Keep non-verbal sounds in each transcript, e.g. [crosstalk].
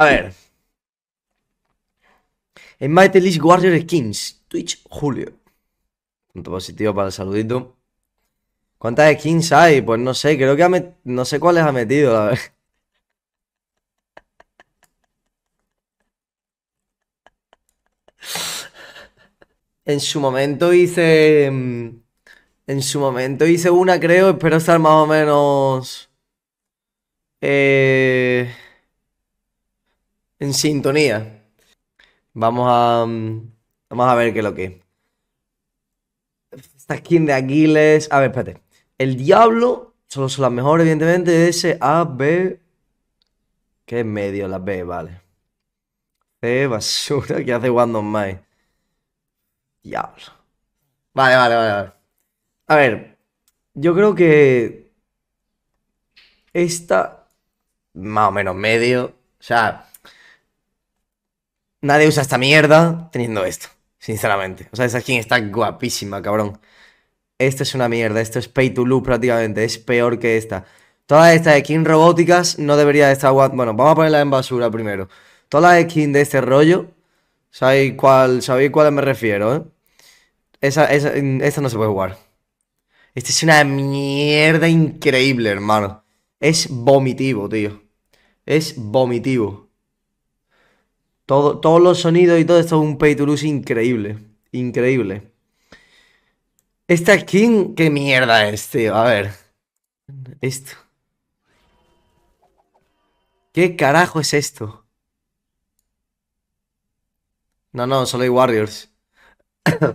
A ver. En Mighty List Warrior Skins, Twitch Julio. Punto positivo para el saludito. ¿Cuántas skins hay? Pues no sé, creo que ha no sé cuáles ha metido, la verdad. En su momento hice. Mm, en su momento hice una, creo. Espero estar más o menos. Eh en sintonía. Vamos a. Mm, vamos a ver qué es lo que Esta skin de Aquiles. A ver, espérate. El diablo. Solo son las mejores, evidentemente. S, A, B. que es medio? La B, vale. C, basura. que hace Wandon Mai? Diablo. Vale, vale, vale, vale. A ver. Yo creo que. Esta. Más o menos medio. O sea. Nadie usa esta mierda teniendo esto, sinceramente. O sea, esa skin está guapísima, cabrón. Esto es una mierda, esto es pay to lose prácticamente, es peor que esta. Todas estas skins robóticas no debería estar guap... Bueno, vamos a ponerla en basura primero. Todas las skins de este rollo, ¿sabéis cuál, sabéis cuál me refiero, eh? Esa, esa, esta no se puede jugar. Esta es una mierda increíble, hermano. Es vomitivo, tío. Es vomitivo. Todo, todos los sonidos y todo esto es un pay to lose increíble. Increíble. Esta skin, ¿qué mierda es, tío? A ver. Esto. ¿Qué carajo es esto? No, no, solo hay Warriors. [coughs]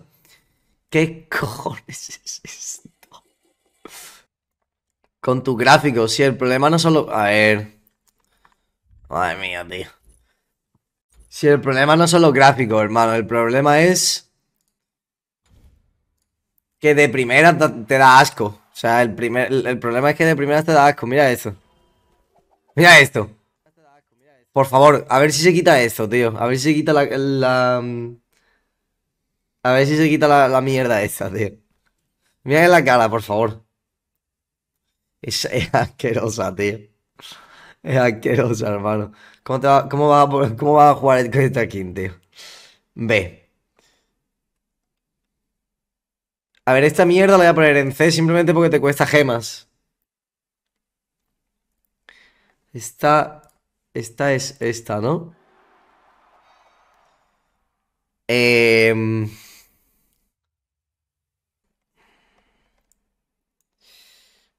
¿Qué cojones es esto? Con tu gráfico, si el problema no solo... A ver... Madre mía, tío. Si el problema no son los gráficos, hermano, el problema es que de primera te da asco. O sea, el, primer, el, problema es que de primera te da asco. Mira esto. Mira esto. Por favor, a ver si se quita esto, tío. A ver si se quita la... Mm, a ver si se quita la, mierda esta, tío. Mira en la cara, por favor. es asquerosa, tío. Es asquerosa, hermano. ¿Cómo, va, cómo, va, a jugar el Crystal King, tío? B. A ver, esta mierda la voy a poner en C simplemente porque te cuesta gemas. Esta. Esta es esta, ¿no? Em.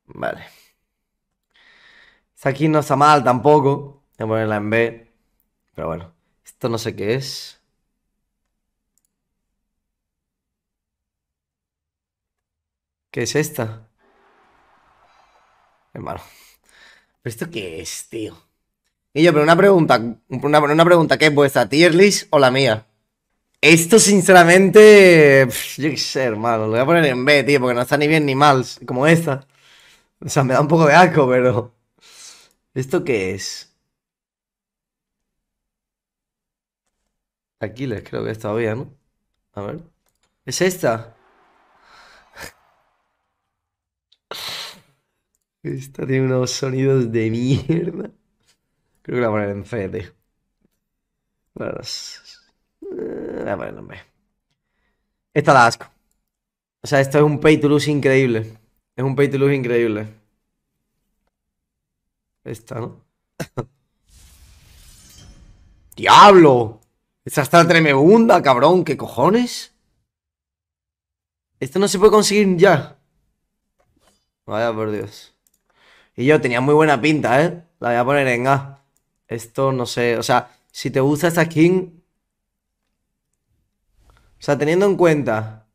Vale. Esta aquí no está mal tampoco. Voy a ponerla en B. Pero bueno, esto no sé qué es. ¿Qué es esta? Hermano. ¿Pero esto qué es, tío? Y yo, pero una pregunta, una, pregunta, ¿qué es vuestra? ¿Tier o la mía? Esto, sinceramente, yo qué sé, hermano. Lo voy a poner en B, tío, porque no está ni bien ni mal, como esta. O sea, me da un poco de asco, pero... ¿Esto qué es? Aquiles, creo que es todavía, ¿no? A ver. ¿Es esta? Esta tiene unos sonidos de mierda. Creo que la voy a poner en C, eh, La voy a poner en Esta da asco. O sea, esto es un pay to lose increíble. Es un pay to lose increíble. Esta, ¿no? [coughs] ¡Diablo! Esta está tremenda, cabrón, ¿qué cojones? Esto no se puede conseguir ya. Vaya por Dios. Y yo tenía muy buena pinta, ¿eh? La voy a poner en A. Esto no sé, o sea, si te gusta esta skin... O sea, teniendo en cuenta...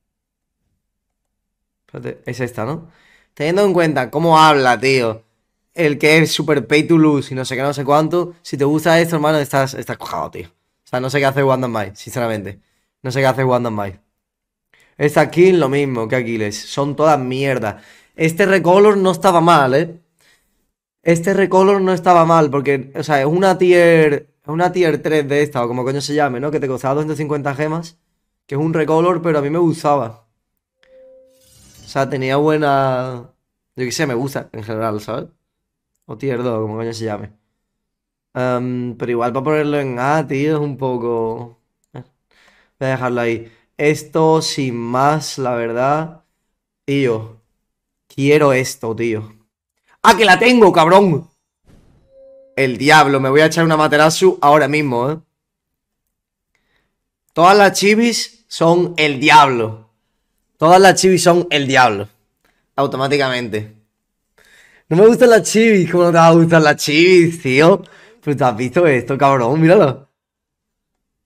Espérate, es esta, ¿no? Teniendo en cuenta cómo habla, tío. El que es super pay to lose y no sé qué, no sé cuánto. Si te gusta esto, hermano, estás, estás cojado, tío. O sea, no sé qué hace Wanda sinceramente. No sé qué hace Wanda Mai. Esta kill lo mismo que Aquiles. Son todas mierda. Este recolor no estaba mal, ¿eh? Este recolor no estaba mal porque, o sea, es una tier... Es una tier 3 de esta, o como coño se llame, ¿no? Que te costaba 250 gemas. Que es un recolor, pero a mí me gustaba. O sea, tenía buena... Yo qué sé, me gusta en general, ¿sabes? O tier 2, como coño se llame. Em, pero igual para ponerlo en A, tío, es un poco... Eh, voy a dejarlo ahí. Esto sin más, la verdad. Tío, quiero esto, tío. ¡Ah, que la tengo, cabrón! El diablo, me voy a echar una materasu ahora mismo, ¿eh? Todas las chivis son el diablo. Todas las chivis son el diablo. Automáticamente. No me gustan las chivis. ¿Cómo no te van a gustar las chivis, tío? Pero pues te has visto esto, cabrón, míralo.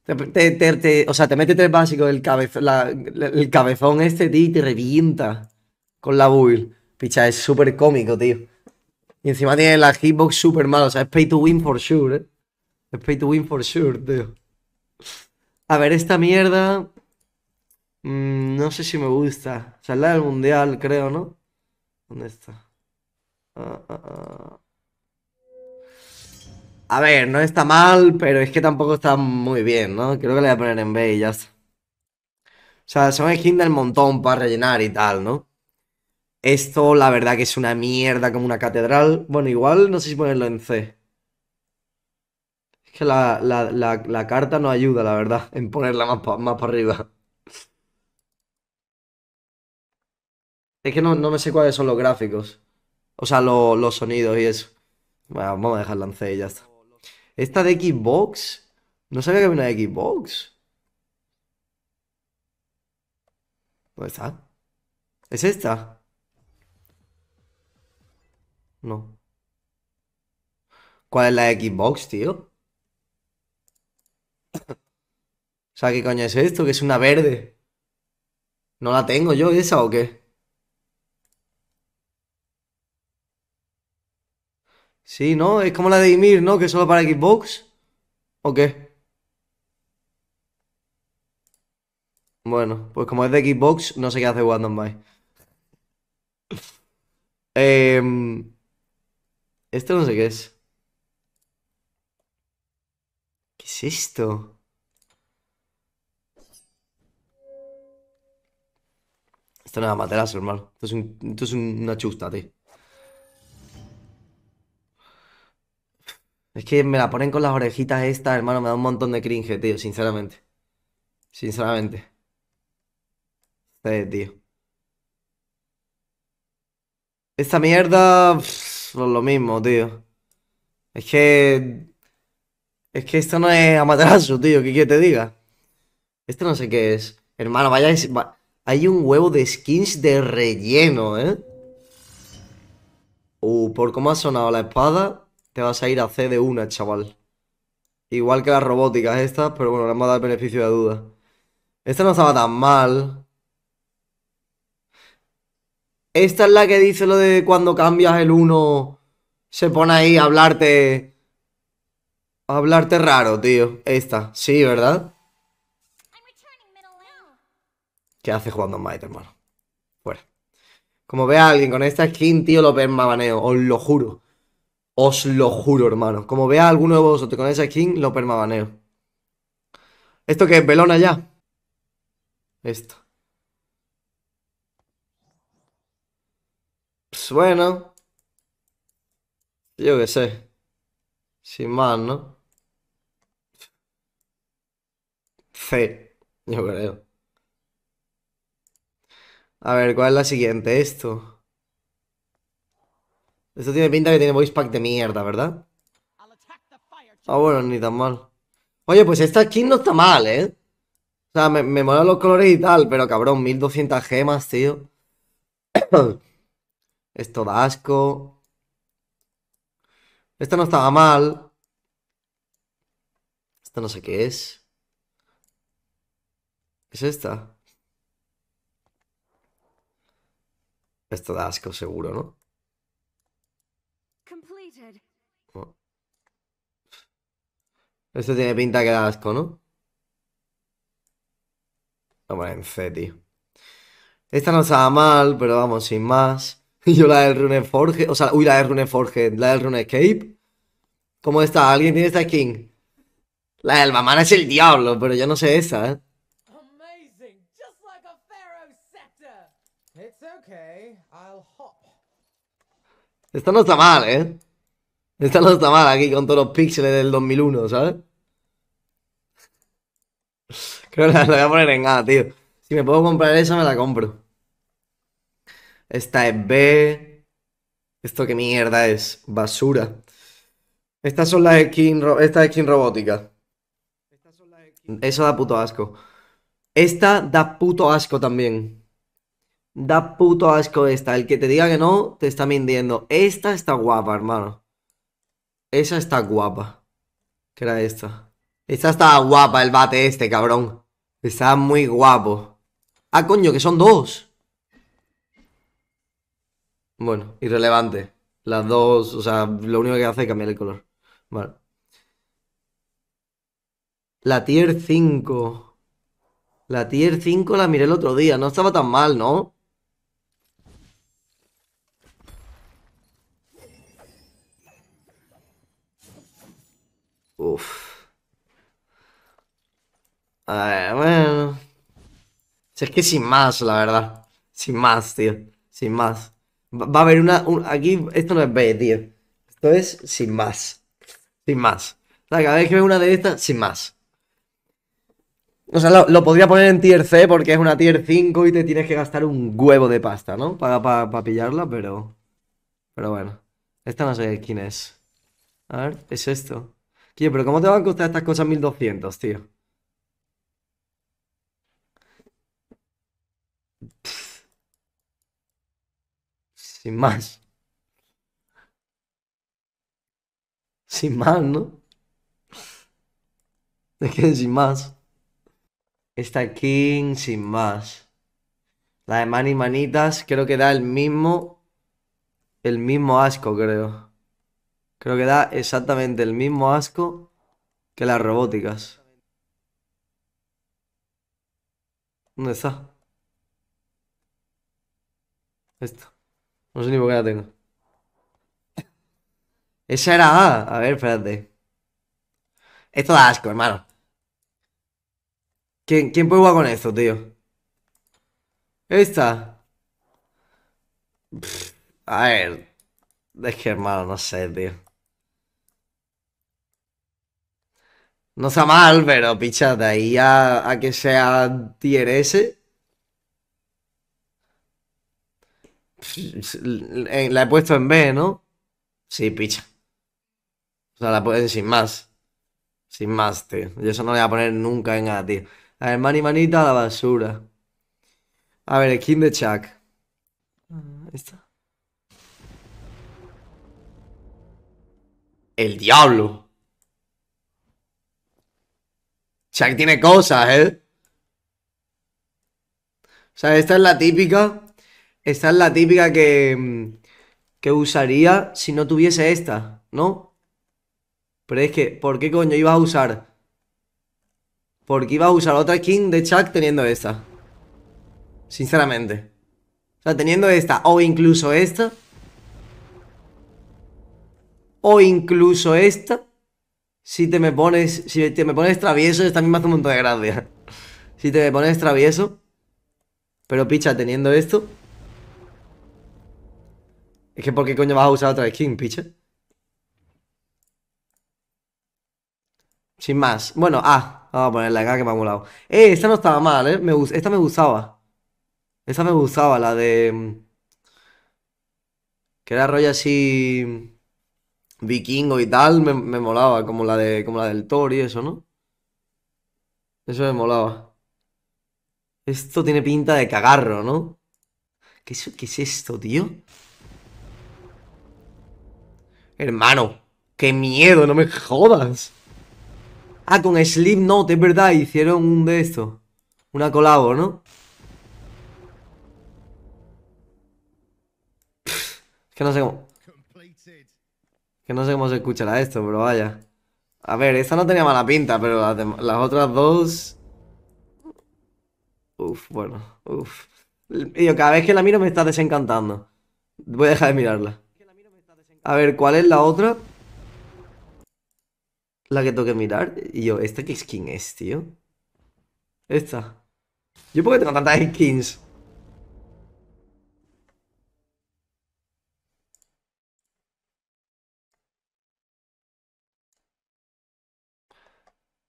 o sea, te mete el, básico, el cabezón este, tío, y te revienta con la build. Picha, es súper cómico, tío. Y encima tiene la hitbox súper malo, O sea, es pay to win for sure, eh. Es pay to win for sure, tío. A ver, esta mierda. Mm, no sé si me gusta. O sea, es la del mundial, creo, ¿no? ¿Dónde está? Ah, ah, ah. A ver, no está mal, pero es que tampoco está muy bien, ¿no? Creo que le voy a poner en B y ya está. O sea, son skin del montón para rellenar y tal, ¿no? Esto, la verdad, que es una mierda como una catedral. Bueno, igual no sé si ponerlo en C. Es que la, la, carta no ayuda, la verdad, en ponerla más, más para arriba. Es que no, me sé cuáles son los gráficos. O sea, los sonidos y eso. vamos a dejarla en C y ya está. Esta de Xbox. No sabía que había una de Xbox. ¿Dónde está? ¿Es esta? No. ¿Cuál es la de Xbox, tío? [coughs] o sea, ¿qué coño es esto? Que es una verde. ¿No la tengo yo esa o qué? Sí, ¿no? Es como la de Ymir, ¿no? Que es solo para Xbox. ¿O qué? Bueno, pues como es de Xbox, no sé qué hace Wandom em, Eh, esto no sé qué es. ¿Qué es esto? Esto no es materazo, hermano. esto es una chusta, tío. Es que me la ponen con las orejitas esta, hermano, me da un montón de cringe, tío, sinceramente. Sinceramente. tío. Esta mierda, lo mismo, tío. Es que... Es que esto no es amaterasu, tío, ¿qué que te diga? Esto no sé qué es. Hermano, vaya... Hay un huevo de skins de relleno, ¿eh? Uh, por cómo ha sonado la espada te vas a ir a C de una, chaval. Igual que las robóticas estas, pero bueno, le hemos dado el beneficio de duda. Esta no estaba tan mal. Esta es la que dice lo de cuando cambias el 1, se pone ahí a hablarte... A hablarte raro, tío. Esta, sí, ¿verdad? ¿Qué hace jugando en Might, hermano? Bueno Como vea alguien con esta skin, tío, lo permabaneo, os lo juro. Os lo juro, hermano. Como vea alguno de vosotros con esa skin, lo permabaneo. ¿Esto qué es? ¿Velona ya? Esto. Pues bueno. Yo qué sé. Sin más, ¿no? Fe. Yo creo. A ver, ¿cuál es la siguiente? Esto. Esto tiene pinta que tiene voice pack de mierda, ¿verdad? Ah, bueno, ni tan mal. Oye, pues esta skin no está mal, ¿eh? O sea, me, me molan los colores y tal, pero cabrón, 1200 gemas, tío. [coughs] Esto da asco. Esta no estaba mal. Esta no sé qué es. ¿Qué es esta? Esto da asco seguro, ¿no? Esto tiene pinta que da asco, ¿no? Vamos en C, tío. Esta no estaba mal, pero vamos, sin más. [laughs] Yo la del Rune Forge, o sea, uy, la del Rune Forge, la del Rune Escape. ¿Cómo está? ¿Alguien tiene esta skin? La del mamá es el diablo, pero yo no sé esa, ¿eh? Esta no está mal, ¿eh? Esta no Está mal aquí con todos los píxeles del 2001, ¿sabes? Creo que la, voy a poner en A, tío. Si me puedo comprar esa, me la compro. Esta es B. Esto que mierda es. Basura. Estas son las skins esta es skin robótica. Eso da puto asco. Esta da puto asco también. Da puto asco esta. El que te diga que no, te está mintiendo. Esta está guapa, hermano. Esa está guapa. ¿Qué era esta? Esta está guapa el bate este, cabrón. Está muy guapo. Ah, coño, que son dos. Bueno, irrelevante. Las dos, o sea, lo único que hace es cambiar el color. Vale. La tier 5. La tier 5 la miré el otro día. No estaba tan mal, ¿no? Uf. ver, bueno. es que sin más, la verdad. Sin más, tío. Sin más. Va, a haber una. aquí, esto no es B, tío. Esto es sin más. Sin más. O sea, cada vez que veo una de estas, sin más. O sea, lo, podría poner en tier C porque es una tier 5 y te tienes que gastar un huevo de pasta, ¿no? para, para pillarla, pero. Pero bueno. Esta no sé quién es. A ver, es esto. Tío, pero ¿cómo te van a costar estas cosas 1200, tío? Sin más. Sin más, ¿no? Es que sin más. Esta King sin más. La de Mani Manitas creo que da el mismo. El mismo asco, creo. Creo que da exactamente el mismo asco que las robóticas. ¿Dónde está? Esto. No sé ni por qué la tengo. Esa era A. A ver, espérate. Esto da asco, hermano. ¿Quién, ¿Quién puede jugar con esto, tío? Esta. a ver. Es que, hermano, no sé, tío. No está mal, pero picha, de ahí a, que sea tier S. La he puesto en B, ¿no? Sí, picha. O sea, la puedes sin más. Sin más, tío. Yo eso no le voy a poner nunca en A, tío. A ver, mani manita a la basura. A ver, skin de Chuck. Ah, ¿Esta? El diablo. Chuck tiene cosas, ¿eh? O sea, esta es la típica. Esta es la típica que, mm, que usaría si no tuviese esta, ¿no? Pero es que, ¿por qué coño iba a usar? ¿Por qué iba a usar otra skin de Chuck teniendo esta. Sinceramente. O sea, teniendo esta o incluso esta. O incluso esta. Si te me pones, si te me pones travieso, esta misma hace un montón de gracia. [laughs] Si te me pones travieso. Pero picha, teniendo esto. Es que ¿por qué coño vas a usar otra skin, picha? Sin más. Bueno, ah, vamos a ponerla acá que me ha molado. Eh, esta no estaba mal, eh. Me, esta me gustaba. Esta me gustaba, la de... Mm, que era rollo así vikingo y tal, me, molaba, como la, de, como la del Thor y eso, ¿no? Eso me molaba. Esto tiene pinta de cagarro, ¿no? ¿Qué es, esto, tío? Hermano, qué miedo, no me jodas. Ah, con Sleep Note es verdad, hicieron un de esto. Una colabo, ¿no? es que no sé cómo... Que no sé cómo se escuchará esto, pero vaya. A ver, esta no tenía mala pinta, pero las, otras dos... Uf, bueno, uf. Yo cada vez que la miro me está desencantando. Voy a dejar de mirarla. A ver, ¿cuál es la otra? La que tengo que mirar. Y yo, ¿esta qué skin es, tío? Esta. ¿Yo por qué tengo tantas skins?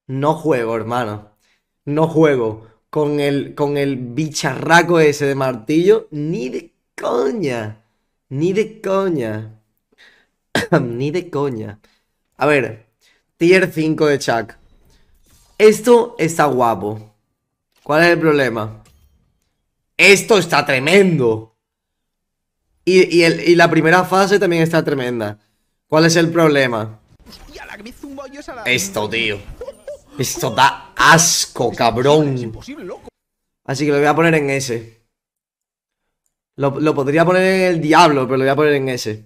No juego, hermano. No juego con el, con el bicharraco ese de martillo. Ni de coña. Ni de coña. [coughs] Ni de coña. A ver, tier 5 de Chuck. Esto está guapo. ¿Cuál es el problema? Esto está tremendo. Y, y la primera fase también está tremenda. ¿Cuál es el problema? Esto, tío. Esto da asco, cabrón. Así que lo voy a poner en ese. Lo, podría poner en el diablo, pero lo voy a poner en ese.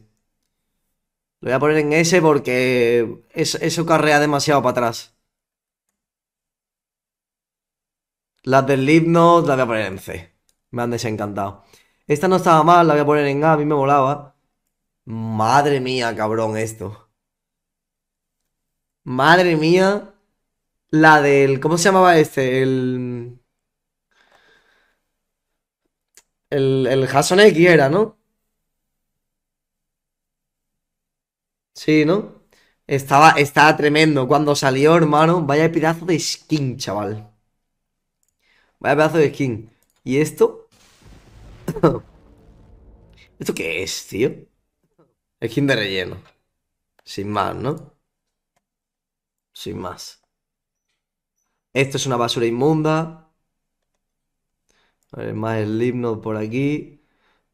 Lo voy a poner en ese porque eso carrea demasiado para atrás. Las del hipnos las voy a poner en C. Me han desencantado. Esta no estaba mal, la voy a poner en A, a mí me volaba Madre mía, cabrón, esto. Madre mía, la del. ¿Cómo se llamaba este? El. El, el Jason X era, ¿no? Sí, ¿no? Estaba, estaba tremendo. Cuando salió, hermano, vaya pedazo de skin, chaval. Vaya pedazo de skin. ¿Y esto? [coughs] ¿Esto qué es, tío? Skin de relleno. Sin más, ¿no? Sin más. Esto es una basura inmunda. A ver, más Slipknot por aquí.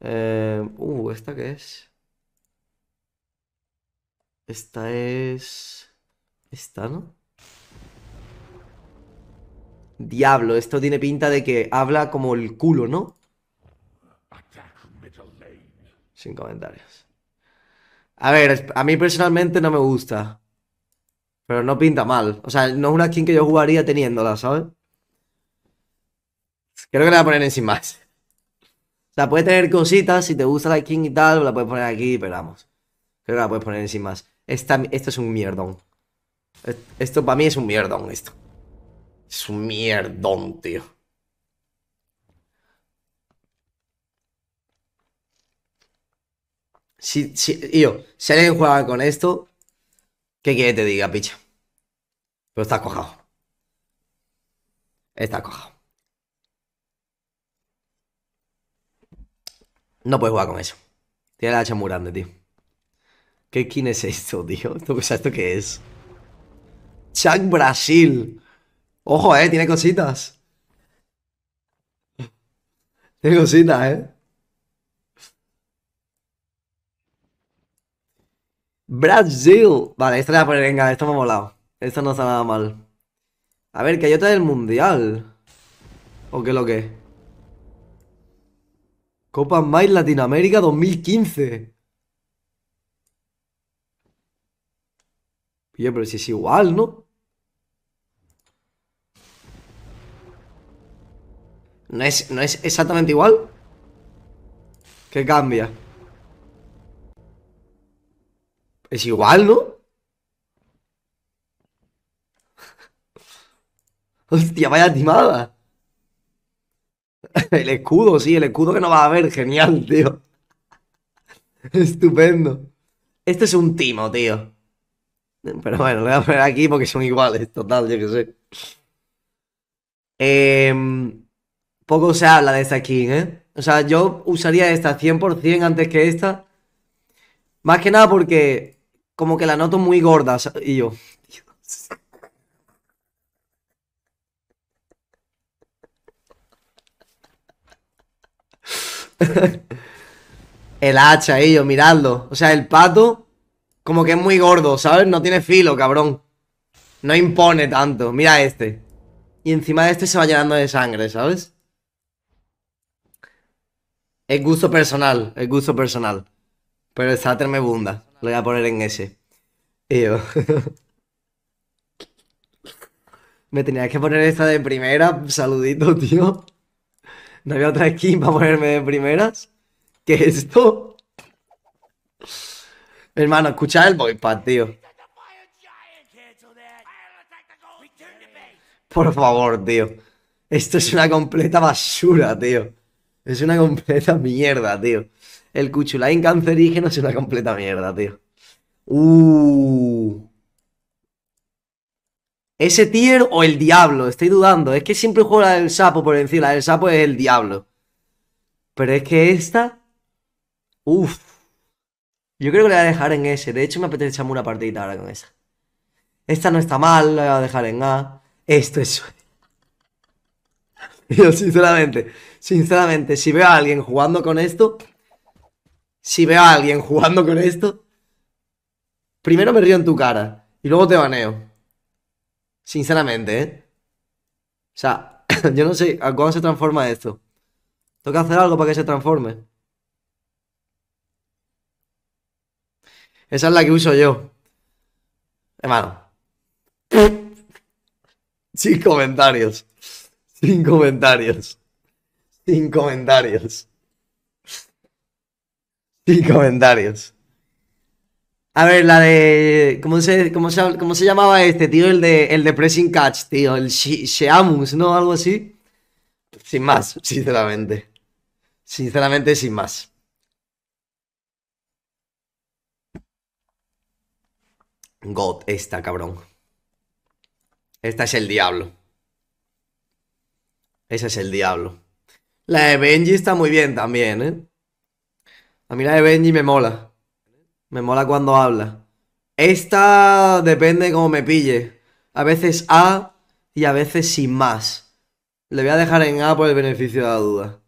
Eh, uh, ¿esta qué es? Esta es... ¿Esta, no? Diablo, esto tiene pinta de que habla como el culo, ¿no? Sin comentarios. A ver, a mí personalmente no me gusta. Pero no pinta mal. O sea, no es una skin que yo jugaría teniéndola, ¿sabes? Creo que la voy a poner en sin más. O sea, puede tener cositas, si te gusta la skin y tal, la puedes poner aquí, pero vamos. Creo que la puedes poner en sin más. esto es un mierdón. E-, esto para mí es un mierdón, esto. Es un mierdón, tío. Si, si, yo, si alguien jugaba con esto, ¿Qué quiere que te diga, picha? Pero está cojado. Estás cojado. No puedes jugar con eso. Tiene la hacha muy grande, tío. ¿Qué ¿Quién es esto, tío? ¿Esto, ¿Esto qué es? Chuck Brasil. Ojo, eh, tiene cositas. Tiene cositas, eh. Brasil. Vale, esta le voy venga, esto me ha molado. Esto no está nada mal. A ver, que hay otra del mundial. ¿O qué lo que? Copa Mai Latinoamérica 2015. Oye, pero si es igual, ¿no? ¿No es, no es exactamente igual? ¿Qué cambia? Es igual, ¿no? [laughs] Hostia, vaya timada. [laughs] El escudo, sí, el escudo que no va a ver. Genial, tío. [laughs] Estupendo. Este es un timo, tío. Pero bueno, lo voy a poner aquí porque son iguales, total, yo que sé. Em, poco se habla de esta skin, ¿eh? O sea, yo usaría esta 100% antes que esta. Más que nada porque como que la noto muy gorda. Y yo, el hacha, y yo, miradlo. O sea, el pato, como que es muy gordo, ¿sabes? No tiene filo, cabrón. No impone tanto. Mira este. Y encima de este se va llenando de sangre, ¿sabes? Es gusto personal, es gusto personal. Pero está tremenda bunda. Lo voy a poner en ese. [laughs] Me tenías que poner esta de primera. Saludito, tío. No había otra skin para ponerme de primeras. ¿Qué es esto? Hermano, escucha el boypad, tío. Por favor, tío. Esto es una completa basura, tío. Es una completa mierda, tío. El cuchulain cancerígeno es una completa mierda, tío. Uh. ¿Ese tier o el diablo? Estoy dudando. Es que siempre juego la del sapo por encima. La del sapo es el diablo. Pero es que esta... Uf. Yo creo que la voy a dejar en S. De hecho, me apetece echarme una partidita ahora con esa. Esta no está mal, la voy a dejar en A. Esto es... [laughs] Yo, sinceramente, sinceramente, si veo a alguien jugando con esto, si veo a alguien jugando con esto, primero me río en tu cara y luego te baneo. Sinceramente, ¿eh? O sea, [coughs] yo no sé a cuándo se transforma esto. que hacer algo para que se transforme. Esa es la que uso yo. Hermano. [coughs] Sin comentarios. Sin comentarios. Sin comentarios. [laughs] y comentarios. A ver, la de. ¿Cómo se, cómo se, llamaba este, tío? El de, el de Pressing Catch, tío. El Sheamus, ¿no? Algo así. Sin más, sinceramente. Sinceramente, sin más. God, esta, cabrón. Esta es el diablo. esa es el diablo. La de Benji está muy bien también, ¿eh? A mí de Benji me mola. Me mola cuando habla. Esta depende de cómo me pille. A veces A y a veces sin más. Le voy a dejar en A por el beneficio de la duda.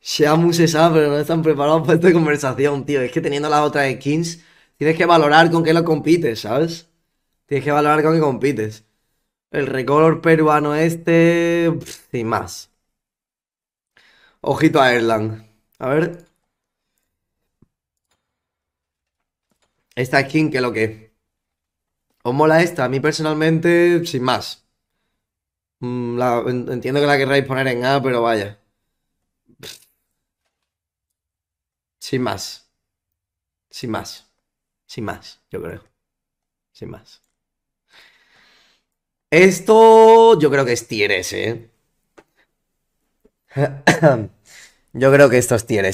Seamos esa pero no están preparados para esta conversación, tío. Es que teniendo las otras skins, tienes que valorar con qué lo compites, ¿sabes? Tienes que valorar con qué compites. El recolor peruano este. sin más. Ojito a Erlang. A ver. Esta skin, que lo que. ¿Os mola esta? A mí personalmente, sin más. Mm, entiendo que la querráis poner en A, pero vaya. Sin más. Sin más. Sin más, yo creo. Sin más. Esto yo creo que es tier ¿eh? [coughs] yo creo que esto es tier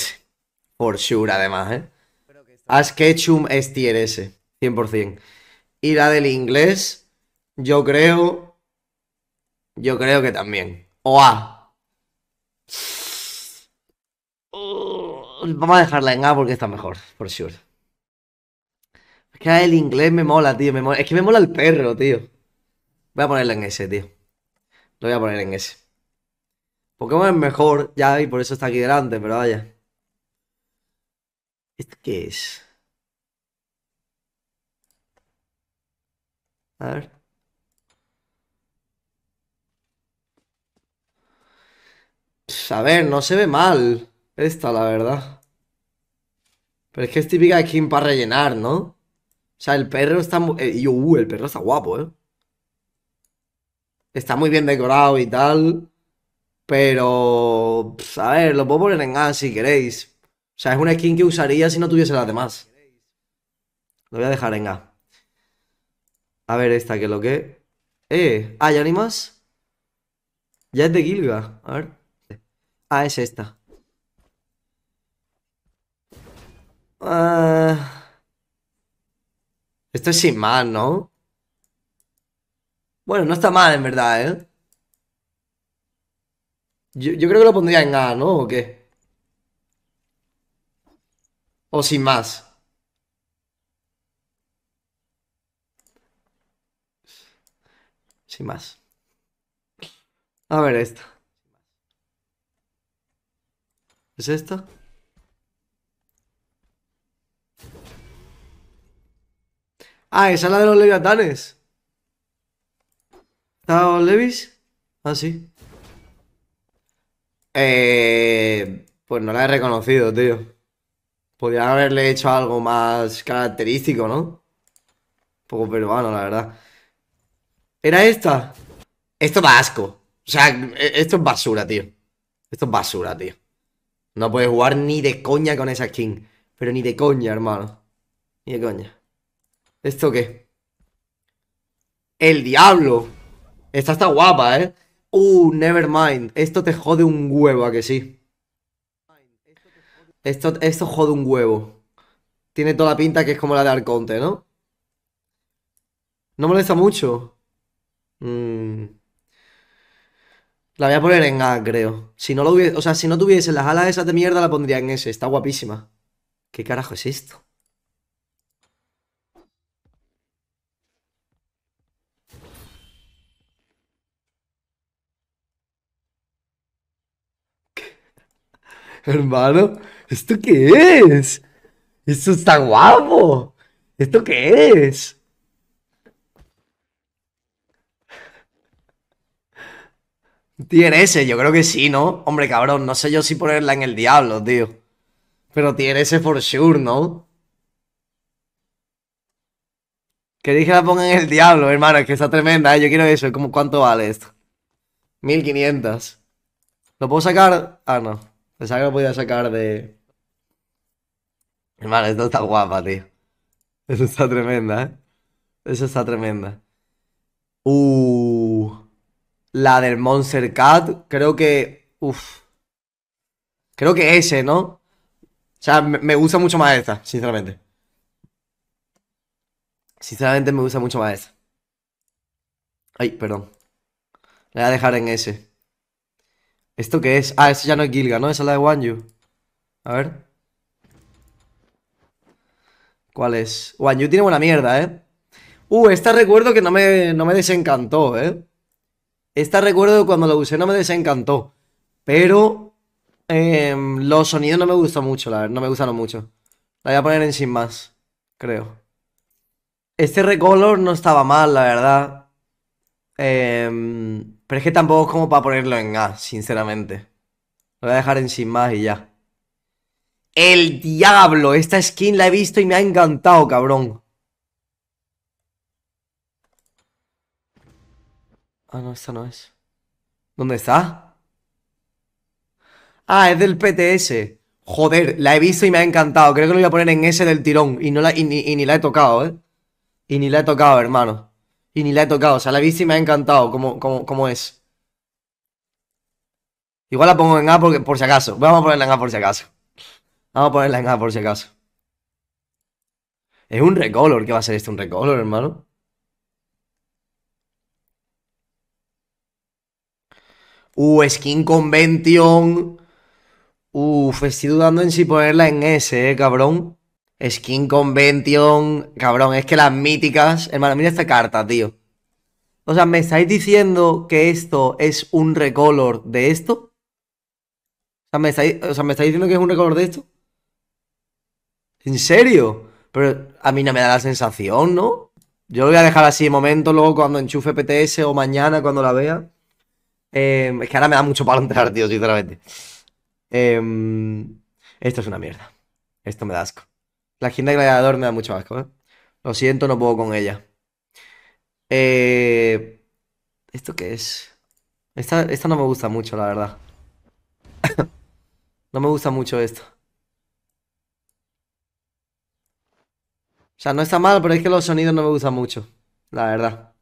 Por sure, además, ¿eh? A Sketchum es tier 100%. Y la del inglés, yo creo. Yo creo que también. O A. Vamos a dejarla en A porque está mejor, por sure. Es que el inglés me mola, tío. Es que me mola el perro, tío. Voy a ponerla en S, tío. Lo voy a poner en S. Pokémon es mejor, ya, y por eso está aquí delante, pero vaya. ¿Este qué es? A ver. A ver, no se ve mal. Esta, la verdad. Pero es que es típica de skin para rellenar, ¿no? O sea, el perro está muy... Eh, uh, el perro está guapo, ¿eh? Está muy bien decorado y tal. Pero... a ver, lo puedo poner en A si queréis. O sea, es una skin que usaría si no tuviese las demás. Lo voy a dejar en A. A ver esta, que es lo que... Eh, ¿hay ya Ya es de Gilga, a ver. Ah, es esta. Ah. Esto es sin más, ¿no? Bueno, no está mal en verdad, ¿eh? Yo, yo creo que lo pondría en A, ¿no? ¿O qué? o sin más. Sin más. A ver esto ¿Es esto? Ah, esa es la de los leviatanes. ¿Está Levis? Ah, sí. Eh, pues no la he reconocido, tío. Podrían haberle hecho algo más característico, ¿no? Un poco peruano, la verdad. ¿Era esta? Esto da asco. O sea, e, esto es basura, tío. Esto es basura, tío. No puedes jugar ni de coña con esa skin. Pero ni de coña, hermano. Ni de coña. ¿Esto qué? ¡El diablo! Esta está guapa, ¿eh? Uh, never mind. Esto te jode un huevo, ¿a que sí? Esto, jode un huevo. Tiene toda la pinta que es como la de Arconte, ¿no? No molesta mucho. Mm. La voy a poner en A, creo. Si no lo o sea, si no tuviese las alas esas de mierda, la pondría en S. Está guapísima. ¿Qué carajo es esto? [laughs] hermano. ¿Esto qué es? Esto está guapo. ¿Esto qué es? Tiene ese, yo creo que sí, ¿no? Hombre, cabrón, no sé yo si ponerla en el diablo, tío. Pero tiene ese for sure, ¿no? Queréis que la ponga en el diablo, hermano, es que está tremenda, ¿eh? yo quiero eso. ¿Cómo, ¿Cuánto vale esto? 1500. ¿Lo puedo sacar? Ah, no. Pensaba que lo podía sacar de... Hermano, esta está guapa, tío. eso está tremenda, ¿eh? Eso está tremenda. Uh. La del Monster Cat, creo que. Uf. Creo que ese, ¿no? O sea, me, gusta mucho más esta, sinceramente. Sinceramente me gusta mucho más esta. Ay, perdón. La voy a dejar en ese. ¿Esto qué es? Ah, eso ya no es Gilga, ¿no? Esa es la de Wanyu. A ver. ¿Cuál es? One tiene buena mierda, ¿eh? Uh, esta recuerdo que no me, no me desencantó, ¿eh? Esta recuerdo cuando la usé no me desencantó. Pero em, los sonidos no me gustan mucho, la verdad. No me gustaron mucho. La voy a poner en sin más, creo. Este recolor no estaba mal, la verdad. Em, pero es que tampoco es como para ponerlo en A, sinceramente. Lo voy a dejar en sin más y ya. El diablo, esta skin la he visto y me ha encantado, cabrón. Ah, no, esta no es. ¿Dónde está? Ah, es del PTS. Joder, la he visto y me ha encantado. Creo que lo voy a poner en ese del tirón. Y, ni, la he tocado, ¿eh? Y ni la he tocado, hermano. Y ni la he tocado. O sea, la he visto y me ha encantado como, como, es. Igual la pongo en A porque, por si acaso. Vamos a ponerla en A por si acaso. Vamos a ponerla en A por si acaso. Es un recolor. ¿Qué va a ser esto? ¿Un recolor, hermano? Uh, skin convention. Uf, estoy dudando en si ponerla en S, eh, cabrón. Skin convention. Cabrón, es que las míticas. Hermano, mira esta carta, tío. O sea, ¿me estáis diciendo que esto es un recolor de esto? O sea, ¿me estáis, o sea, ¿me estáis diciendo que es un recolor de esto? ¿En serio? Pero a mí no me da la sensación, ¿no? Yo lo voy a dejar así de momento, luego cuando enchufe PTS o mañana cuando la vea. Em, es que ahora me da mucho palo entrar, tío, sinceramente. Em, esto es una mierda. Esto me da asco. La agenda de gladiador me da mucho asco, ¿eh? Lo siento, no puedo con ella. Eh, ¿Esto qué es? esta no me gusta mucho, la verdad. [laughs] no me gusta mucho esto. O sea, no está mal, pero es que los sonidos no me gustan mucho. La verdad.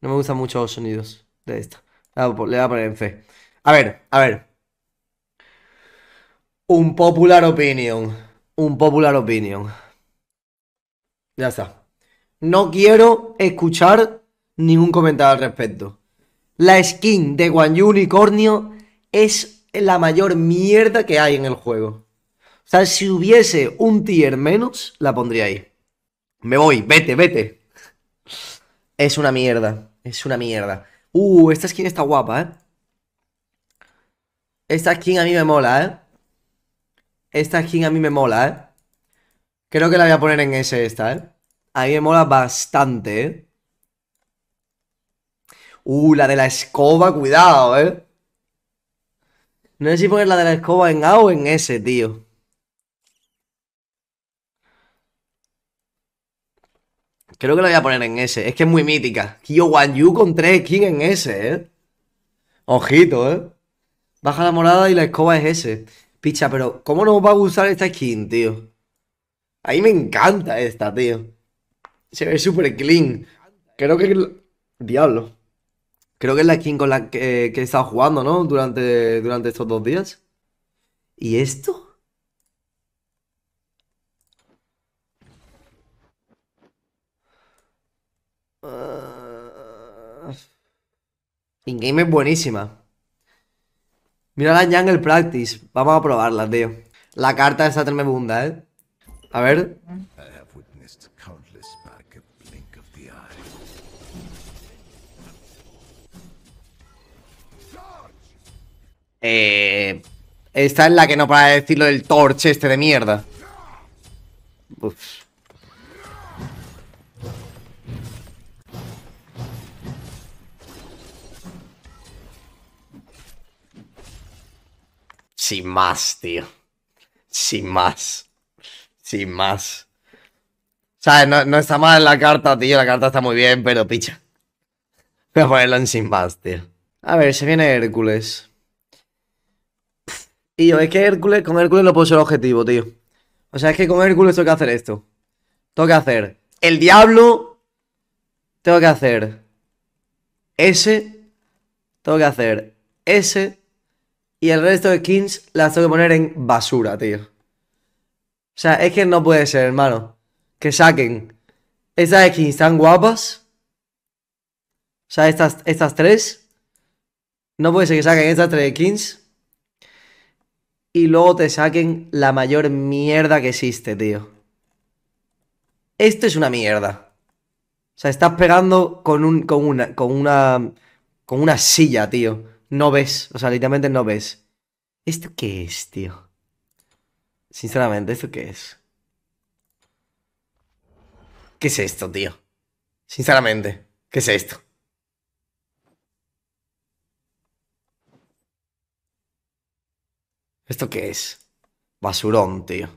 No me gustan mucho los sonidos de esto. Le voy a poner en fe. A ver, a ver. Un popular opinion. Un popular opinion. Ya está. No quiero escuchar ningún comentario al respecto. La skin de Yu Unicornio es la mayor mierda que hay en el juego. O sea, si hubiese un tier menos, la pondría ahí. Me voy, vete, vete. Es una mierda, es una mierda. Uh, esta skin está guapa, ¿eh? Esta skin a mí me mola, ¿eh? Esta skin a mí me mola, ¿eh? Creo que la voy a poner en S esta, ¿eh? A mí me mola bastante, ¿eh? Uh, la de la escoba, cuidado, ¿eh? No sé si poner la de la escoba en A o en S, tío. Creo que la voy a poner en S Es que es muy mítica. Kyo con 3 skins en ese, ¿eh? Ojito, ¿eh? Baja la morada y la escoba es ese. Picha, pero ¿cómo nos va a gustar esta skin, tío? A mí me encanta esta, tío. Se ve súper clean. Creo que... Diablo. Creo que es la skin con la eh, que, he estado jugando, ¿no? Durante, durante estos dos días. ¿Y esto? In-game es buenísima. Mira la Jungle Practice. Vamos a probarla, tío. La carta está tremenda, ¿eh? A ver. Eh, esta es la que no para decirlo del torch este de mierda. Sin más, tío. Sin más. Sin más. O No, no está mal la carta, tío. La carta está muy bien, pero picha. Voy a ponerla en sin más, tío. A ver, se viene Hércules. Y yo, es que Hércules, con Hércules lo puedo ser objetivo, tío. O sea, es que con Hércules tengo que hacer esto. Tengo que hacer el diablo. Tengo que hacer ese. Tengo que hacer ese. Y el resto de skins las tengo que poner en basura, tío. O sea, es que no puede ser, hermano. Que saquen estas skins tan guapas. O sea, estas, estas tres. No puede ser que saquen estas tres skins. Y luego te saquen la mayor mierda que existe, tío. Esto es una mierda. O sea, estás pegando con, un, con, una, con, una, con una silla, tío no ves, o sea, literalmente no ves. ¿Esto qué es, tío? Sinceramente, ¿esto qué es? ¿Qué es esto, tío? Sinceramente, ¿qué es esto? ¿Esto qué es? Basurón, tío.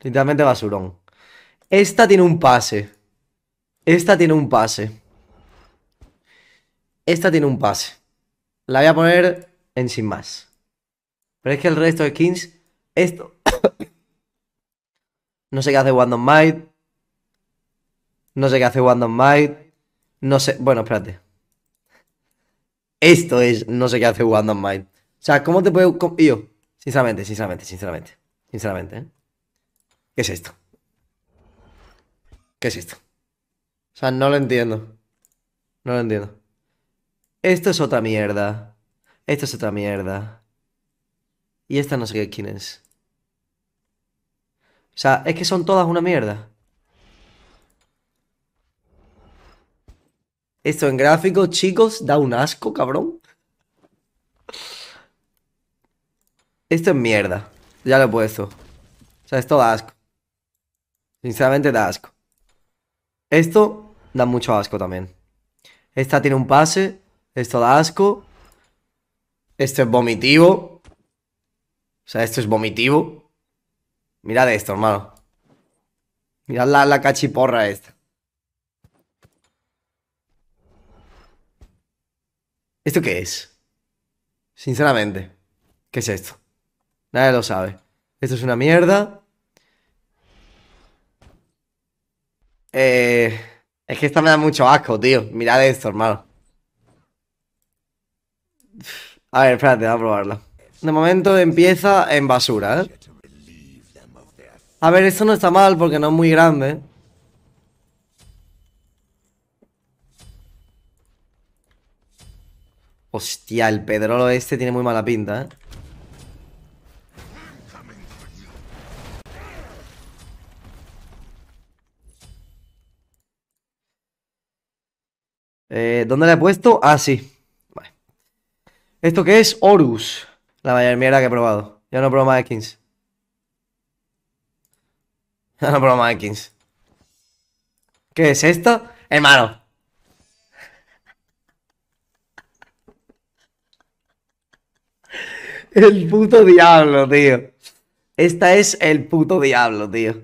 Literalmente basurón. Esta tiene un pase. Esta tiene un pase. Esta tiene un pase. La voy a poner en sin más. Pero es que el resto de skins. Esto. [coughs] no sé qué hace Wandom Might. No sé qué hace Wandom Might. No sé. Bueno, espérate. Esto es no sé qué hace Wandom Might. O sea, ¿cómo te puedo. Yo, sinceramente, sinceramente, sinceramente. Sinceramente, ¿eh? ¿Qué es esto? ¿Qué es esto? O sea, no lo entiendo. No lo entiendo. Esto es otra mierda. Esto es otra mierda. Y esta no sé quién es. O sea, es que son todas una mierda. Esto en gráfico, chicos, da un asco, cabrón. Esto es mierda. Ya lo he puesto. O sea, esto da asco. Sinceramente da asco. Esto da mucho asco también. Esta tiene un pase esto da asco. Esto es vomitivo. O sea, esto es vomitivo. Mirad esto, hermano. Mirad la, la cachiporra esta. ¿Esto qué es? Sinceramente. ¿Qué es esto? Nadie lo sabe. Esto es una mierda. Eh, es que esta me da mucho asco, tío. Mirad esto, hermano. A ver, espérate, voy a probarlo De momento empieza en basura, ¿eh? A ver, esto no está mal porque no es muy grande. Hostia, el pedrolo este tiene muy mala pinta, ¿eh? eh ¿Dónde le he puesto? Ah, sí. ¿Esto qué es? Horus. La mayor mierda que he probado. Ya no pruebo más de [laughs] Ya no pruebo más de ¿Qué es esto? Hermano. [laughs] El puto diablo, tío. Esta es el puto diablo, tío.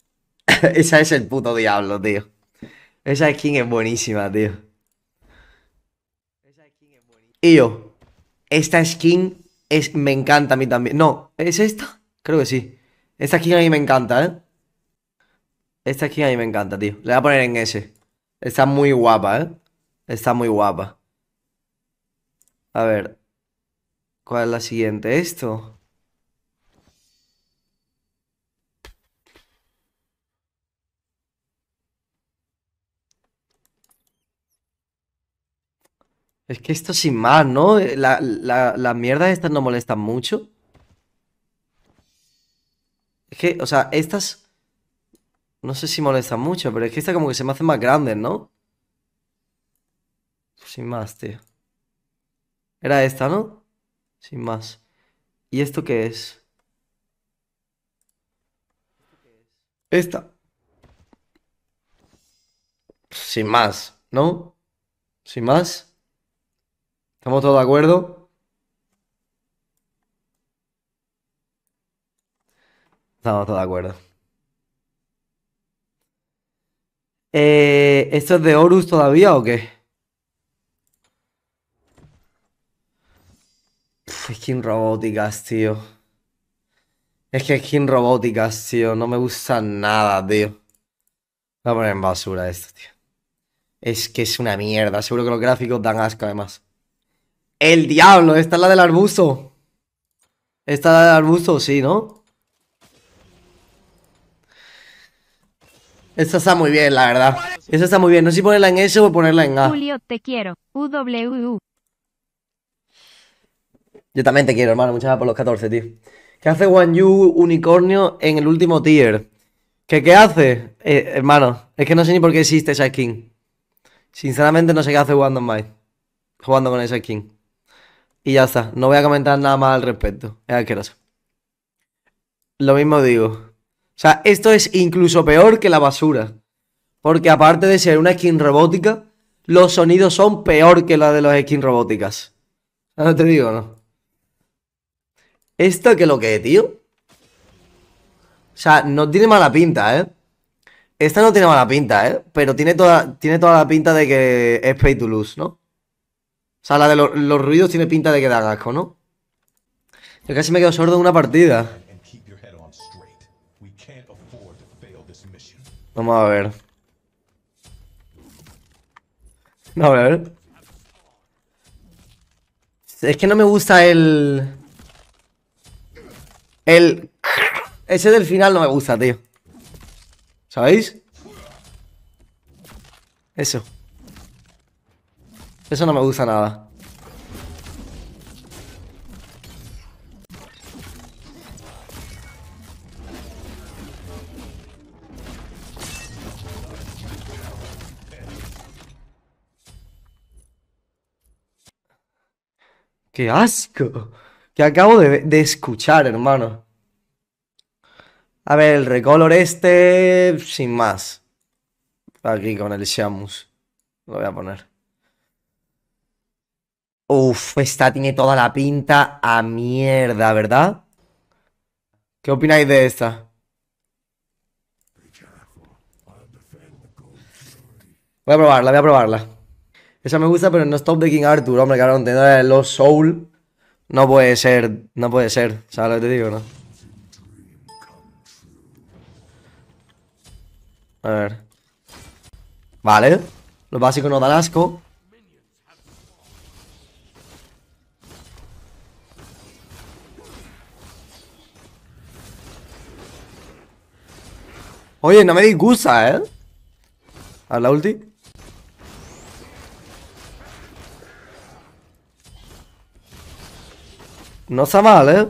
[laughs] Esa es el puto diablo, tío. Esa skin es buenísima, tío. Esa skin es buenísima. Y yo. Esta skin es, me encanta a mí también. No, ¿es esta? Creo que sí. Esta skin a mí me encanta, ¿eh? Esta skin a mí me encanta, tío. Le voy a poner en ese. Está muy guapa, ¿eh? Está muy guapa. A ver. ¿Cuál es la siguiente? ¿Esto? Es que esto sin más, ¿no? La, la, la mierda estas no molesta mucho. Es que, o sea, estas... No sé si molestan mucho, pero es que esta como que se me hace más grande, ¿no? Sin más, tío. Era esta, ¿no? Sin más. ¿Y esto qué es? Esta. Sin más, ¿no? Sin más. ¿Estamos todos de acuerdo? Estamos todos de acuerdo. Eh, ¿Esto es de Horus todavía o qué? Skin robóticas, tío. Es que skin robóticas, tío. No me gusta nada, tío. Voy a poner en basura esto, tío. Es que es una mierda. Seguro que los gráficos dan asco, además. El diablo, esta es la del arbusto. Esta es la del arbusto, sí, ¿no? Esta está muy bien, la verdad. Esta está muy bien. No sé si ponerla en S o ponerla en A. Julio, te quiero. UWU. Yo también te quiero, hermano. Muchas gracias por los 14, tío. ¿Qué hace One Unicornio en el último tier? ¿Qué, qué hace? Eh, hermano, es que no sé ni por qué existe esa skin. Sinceramente no sé qué hace One jugando con esa skin. Y ya está, no voy a comentar nada más al respecto. Es asqueroso. Lo mismo digo. O sea, esto es incluso peor que la basura. Porque aparte de ser una skin robótica, los sonidos son peor que la de las skin robóticas. No te digo, no. ¿Esto qué lo que es, tío? O sea, no tiene mala pinta, ¿eh? Esta no tiene mala pinta, ¿eh? Pero tiene toda, tiene toda la pinta de que es pay to lose, ¿no? O sea, la de los, ruidos tiene pinta de que da asco, ¿no? Yo casi me quedo sordo en una partida. Vamos a ver. A ver. Es que no me gusta el... El... Ese del final no me gusta, tío. ¿Sabéis? Eso. Eso no me gusta nada. ¡Qué asco! Que acabo de, escuchar, hermano. A ver, el recolor este, sin más. Aquí con el Shamus. Lo voy a poner. Uf, esta tiene toda la pinta a mierda, ¿verdad? ¿Qué opináis de esta? Voy a probarla, voy a probarla. Esa me gusta, pero no es top de King Arthur, hombre, cabrón. Tener los Soul no puede ser, no puede ser. ¿Sabes lo que te digo, no? A ver. Vale. Lo básico no da asco. Oye, no me disgusta, ¿eh? A la ulti. No está mal, ¿eh?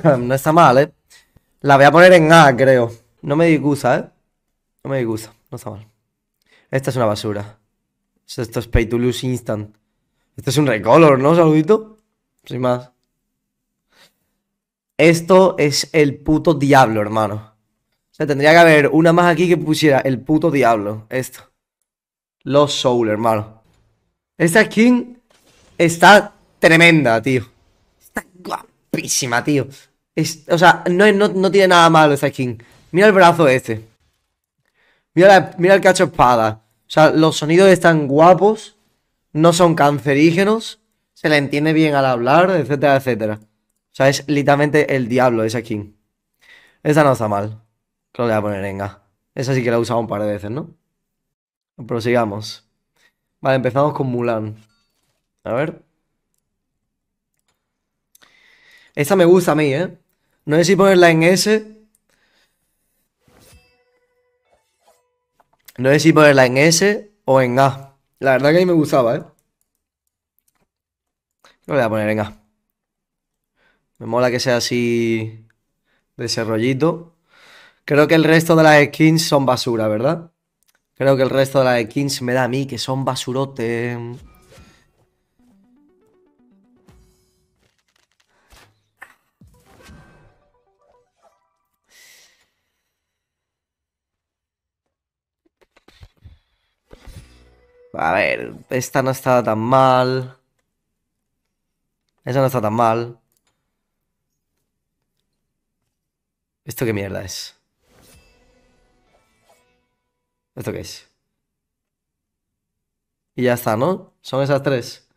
[coughs] no está mal, ¿eh? La voy a poner en A, creo. No me disgusta, ¿eh? No me disgusta. No está mal. Esta es una basura. Esto es pay to lose instant. Esto es un recolor, ¿no, saludito? Sin más. Esto es el puto diablo, hermano. O sea, tendría que haber una más aquí que pusiera el puto diablo. Esto. Los Soul, hermano. Esta skin está tremenda, tío. Está guapísima, tío. o sea, no, no, tiene nada malo esta skin. Mira el brazo este. Mira, mira el cacho espada. O sea, los sonidos están guapos. No son cancerígenos. Se le entiende bien al hablar, etcétera, etcétera. O sea, es literalmente el diablo esa skin. Esa no está mal. Creo que la voy a poner en A. Esa sí que la he usado un par de veces, ¿no? Prosigamos. Vale, empezamos con Mulan. A ver. Esta me gusta a mí, ¿eh? No sé si ponerla en S. No sé si ponerla en S o en A. La verdad que a mí me gustaba, ¿eh? que voy a poner en A. Me mola que sea así de ese rollito. Creo que el resto de las skins son basura, ¿verdad? Creo que el resto de las skins me da a mí que son basurote. A ver, esta no está tan mal. Esa no está tan mal. ¿Esto qué mierda es? ¿Esto qué es? Y ya está, ¿no? Son esas tres.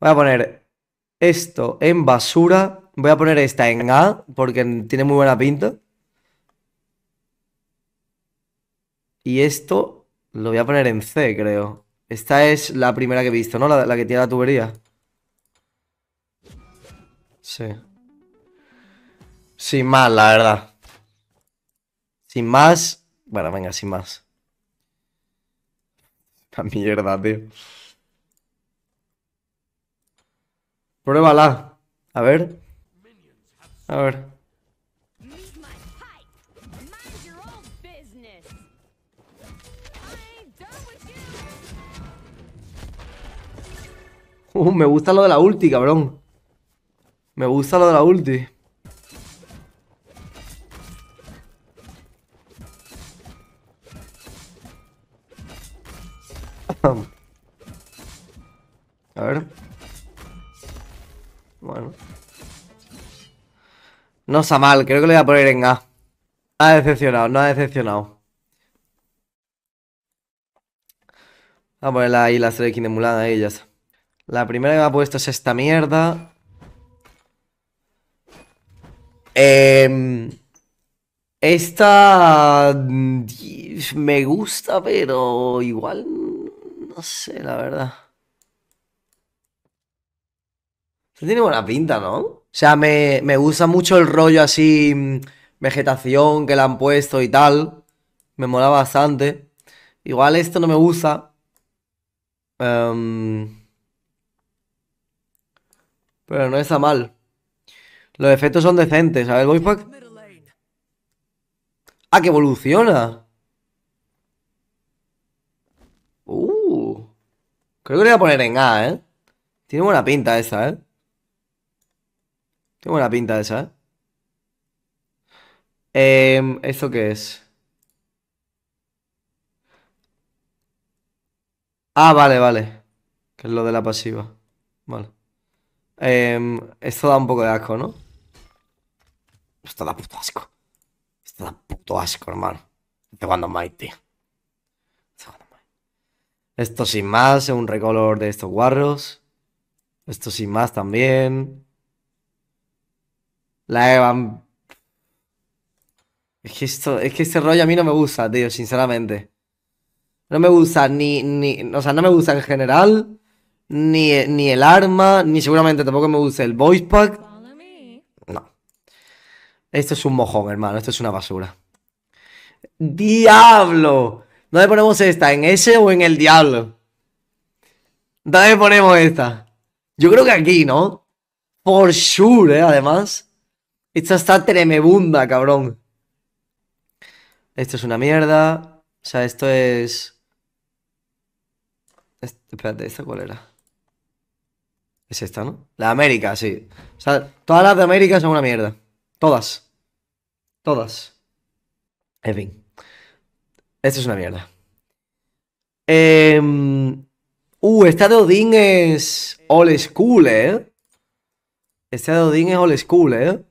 Voy a poner esto en basura. Voy a poner esta en A porque tiene muy buena pinta. Y esto lo voy a poner en C, creo. Esta es la primera que he visto, ¿no? La, que tiene la tubería. Sí. Sin más, la verdad. Sin más. Bueno, venga, sin más. [laughs] La mierda, tío. Pruébala. A ver. A ver. Uh, me gusta lo de la ulti, cabrón. Me gusta lo de la ulti. A ver. Bueno. No está mal, creo que le voy a poner en A. Ha decepcionado, no ha decepcionado. Vamos a poner ahí la serie de Mulan, ahí ya La primera que me ha puesto es esta mierda. Em, esta mm, me gusta, pero igual no sé, la verdad. Se tiene buena pinta, ¿no? O sea, me, me gusta mucho el rollo así, mm, vegetación que le han puesto y tal. Me mola bastante. Igual esto no me gusta. Em, pero no está mal. Los efectos son decentes. A ver, Ah, que evoluciona. Creo que lo voy a poner en A, ¿eh? Tiene buena pinta esa, ¿eh? Tiene buena pinta esa, ¿eh? eh em, ¿Esto qué es? Ah, vale, vale. Que es lo de la pasiva. Vale. Eh, esto da un poco de asco, ¿no? Esto da puto asco. Esto da puto asco, hermano. Estoy jugando tío esto sin más es un recolor de estos guarros. Esto sin más también. La Evan. Es que esto, este rollo a mí no me gusta, tío, sinceramente. No me gusta ni, o sea, no me gusta en general, ni, ni el arma, ni seguramente tampoco me gusta el voice pack. No. Esto es un mojón, hermano, esto es una basura. ¡Diablo! ¿Dónde ponemos esta? ¿En ese o en el diablo? ¿Dónde ponemos esta? Yo creo que aquí, ¿no? Por sure, ¿eh? además. Esta está tremebunda, cabrón. Esto es una mierda. O sea, esto es... espérate, ¿esta cuál era? Es esta, ¿no? La América, sí. O sea, todas las de América son una mierda. Todas. Todas. En fin. Esto es una mierda. Eh, uh, esta de Odín es old school, ¿eh? Esta de Odín es old school, ¿eh?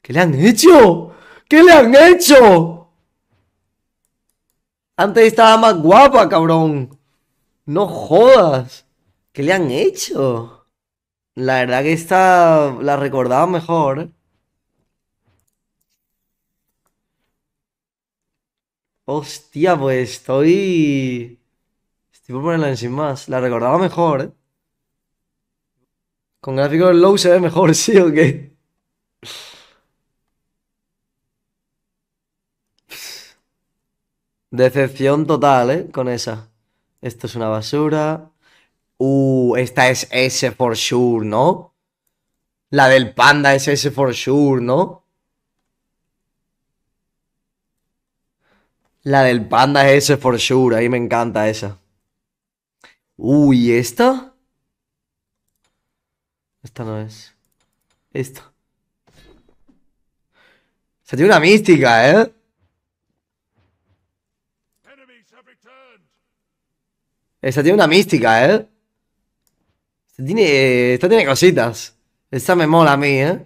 ¿Qué le han hecho? ¿Qué le han hecho? Antes estaba más guapa, cabrón. No jodas. ¿Qué le han hecho? La verdad que esta la recordaba mejor. Hostia, pues estoy. Estoy por ponerla en sin más. La recordaba mejor, ¿eh? Con gráficos low se ve mejor, [laughs] ¿sí o qué? Decepción total, ¿eh? Con esa. Esto es una basura. Uh, esta es S for sure, ¿no? La del panda es S for sure, ¿no? La del panda es ese for sure, ahí me encanta esa. Uy, ¿esta? Esta no es. Esta. Se tiene una mística, ¿eh? Esta tiene una mística, ¿eh? Esta tiene, esta tiene cositas. Esta me mola a mí, ¿eh?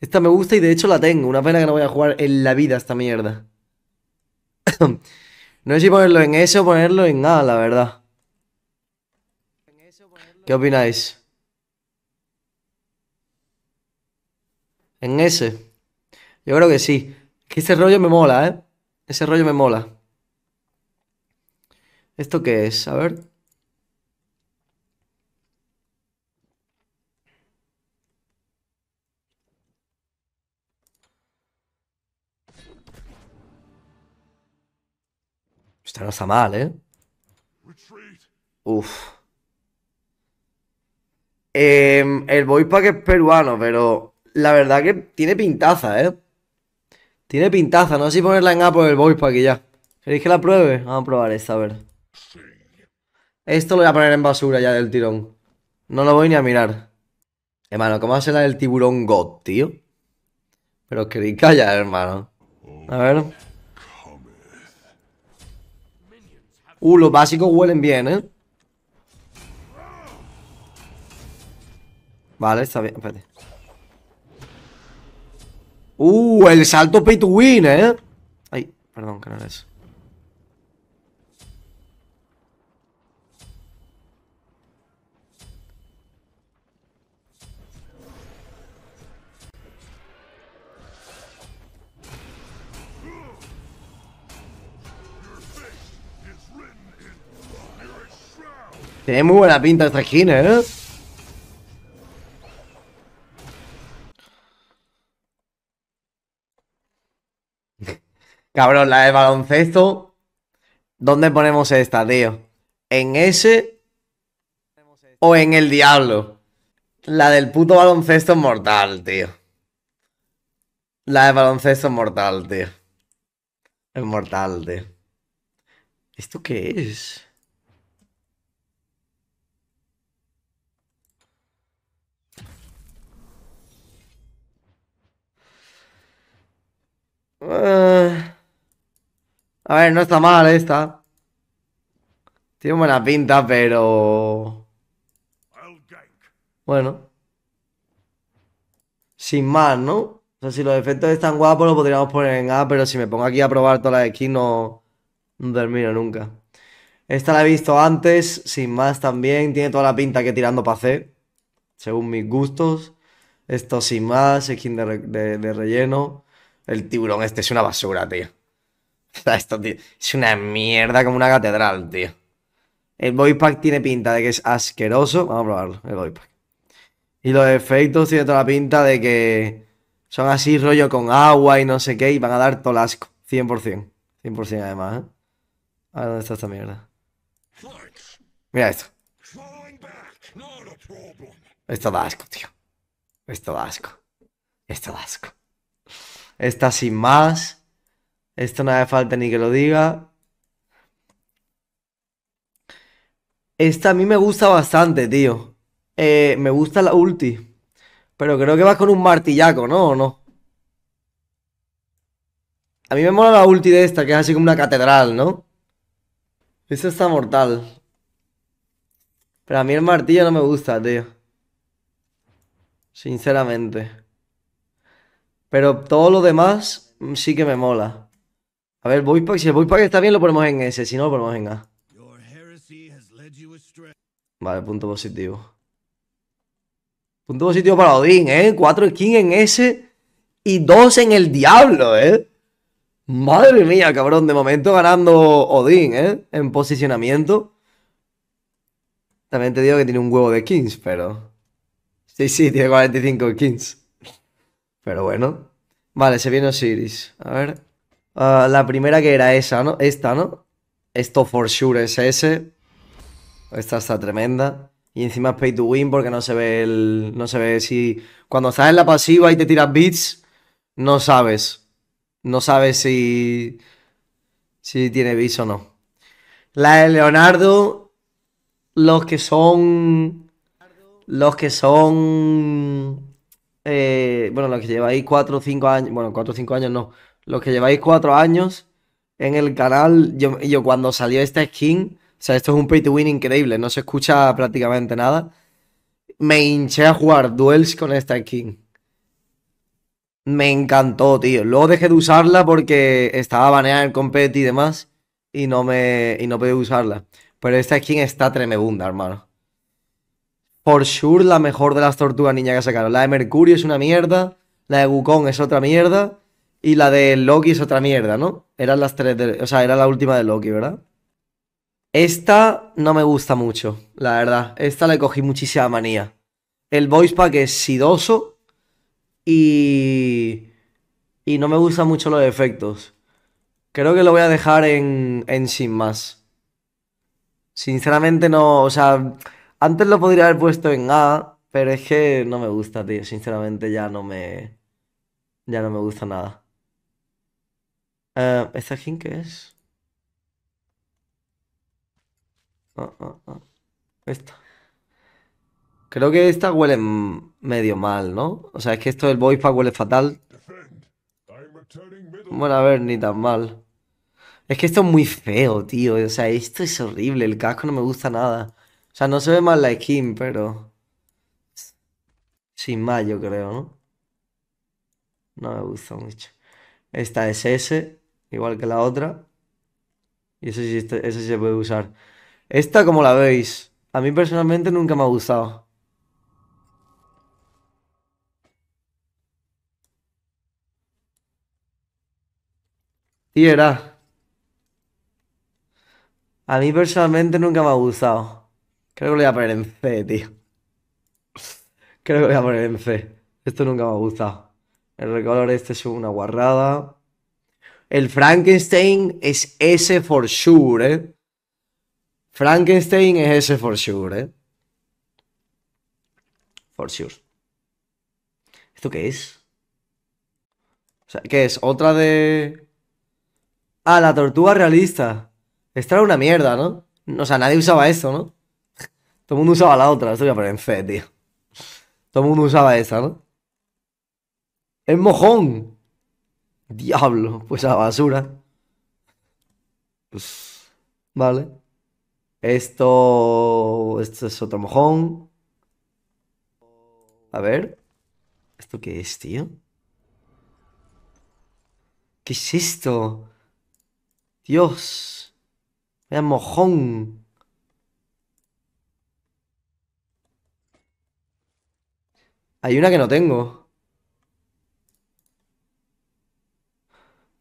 Esta me gusta y de hecho la tengo. Una pena que no voy a jugar en la vida esta mierda no sé si ponerlo en eso o ponerlo en nada, la verdad. ¿Qué opináis? En ese. Yo creo que sí. Que este rollo me mola, ¿eh? Ese rollo me mola. ¿Esto qué es? A ver. no está mal, ¿eh? Uf. Em, el el pack es peruano, pero la verdad que tiene pintaza, ¿eh? Tiene pintaza, no sé si ponerla en A por el pack y ya. ¿Queréis que la pruebe? Vamos a probar esta, a ver. Esto lo voy a poner en basura ya del tirón. No lo voy ni a mirar. Hermano, ¿cómo va a ser la del tiburón God, tío? Pero queréis callar, hermano. A ver. Uh, los básicos huelen bien, ¿eh? Vale, está bien, espérate. Uh, el salto pay to win, ¿eh? Ay, perdón, que no era eso. Tiene muy buena pinta esta esquina, ¿eh? [laughs] Cabrón, la de baloncesto. ¿Dónde ponemos esta, tío? ¿En ese? ¿O en el diablo? La del puto baloncesto mortal, tío. La de baloncesto mortal, tío. Es mortal, tío. ¿Esto qué es? Eh, a ver, no está mal esta. Tiene buena pinta, pero... Bueno. Sin más, ¿no? O sea, si los efectos están guapos, lo podríamos poner en A, pero si me pongo aquí a probar todas las skins, no, termino nunca. Esta la he visto antes, sin más también. Tiene toda la pinta que tirando para C, según mis gustos. Esto sin más, skin de relleno. El tiburón este es una basura, tío. [laughs] Esto, Es una mierda como una catedral, tío. El pack tiene pinta de que es asqueroso. Vamos a probarlo, el pack Y los efectos tienen toda la pinta de que son así rollo con agua y no sé qué y van a dar todo el asco. 100%. 100% además, ¿eh? A ver dónde está esta mierda. Mira esto. Esto da asco, tío. Esto da asco. Esto da asco. Esta sin más. Esto no hace falta ni que lo diga. Esta a mí me gusta bastante, tío. Eh, me gusta la ulti. Pero creo que va con un martillaco, ¿no? ¿O no? A mí me mola la ulti de esta, que es así como una catedral, ¿no? Esta está mortal. Pero a mí el martillo no me gusta, tío. Sinceramente. Pero todo lo demás mm, sí que me mola. A ver, para si el pack está bien lo ponemos en S, si no lo ponemos en A. Vale, punto positivo. Punto positivo para Odín, ¿eh? 4 skins en S y 2 en el diablo, ¿eh? Madre mía, cabrón, de momento ganando Odín, ¿eh? En posicionamiento. También te digo que tiene un huevo de skins, pero... Sí, sí, tiene 45 skins. Pero bueno. Vale, se viene Osiris. A ver. Ah, la primera que era esa, ¿no? Esta, ¿no? Esto for sure es ese. Esta está tremenda. Y encima es pay to win porque no se ve el. No se ve si. Cuando estás en la pasiva y te tiras bits, no sabes. No sabes si. Si tiene bits o no. La de Leonardo. Los que son. Los que son eh, bueno, los que lleváis 4 o 5 años, bueno, 4 o 5 años no, los que lleváis 4 años en el canal, yo, cuando salió esta skin, o sea, esto es un pay to win increíble, no se escucha prácticamente nada, me hinché a jugar duels con esta skin. Me encantó, tío. Luego dejé de usarla porque estaba baneada en competi y demás. Y no me. Y no pude usarla. Pero esta skin está tremenda, hermano for sure la mejor de las tortugas niña que sacaron. La de Mercurio es una mierda, la de Wukong es otra mierda y la de Loki es otra mierda, ¿no? Eran las tres, de, o sea, era la última de Loki, ¿verdad? Esta no me gusta mucho, la verdad. Esta le cogí muchísima manía. El voice pack es sidoso y... Y no me gustan mucho los efectos. Creo que lo voy a dejar en, en sin más. Sinceramente no, o sea, antes lo podría haber puesto en A, pero es que no me gusta, tío. Sinceramente ya no me... Ya no me gusta nada. Eh, ¿Esta skin qué es? Ah, ah, ah, Esta. Creo que esta huele medio mal, ¿no? O sea, es que esto del voice pack huele fatal. Bueno, a ver, ni tan mal. Es que esto es muy feo, tío. O sea, esto es horrible. El casco no me gusta nada. O sea, no se ve mal la skin, pero. Sin más, yo creo, ¿no? No me gusta mucho. Esta es S, igual que la otra. Y eso sí, eso se puede usar. Esta, como la veis, a mí personalmente nunca me ha gustado. era A mí personalmente nunca me ha gustado. Creo que lo voy a poner en C, tío. Creo que lo voy a poner en C. Esto nunca me ha gustado. El recolor este es una guarrada. El Frankenstein es ese for sure, ¿eh? Frankenstein es ese for sure, ¿eh? For sure. ¿Esto qué es? O sea, ¿qué es? Otra de... Ah, la tortuga realista. Esta era una mierda, ¿no? O sea, nadie usaba esto, ¿no? Todo el mundo usaba la otra, esto a en tío. Todo el mundo usaba esa, ¿no? ¡Es mojón! Diablo, pues a basura. Vale. Esto. Esto es otro mojón. A ver. ¿Esto qué es, tío? ¿Qué es esto? Dios. Es mojón. Hay una que no tengo.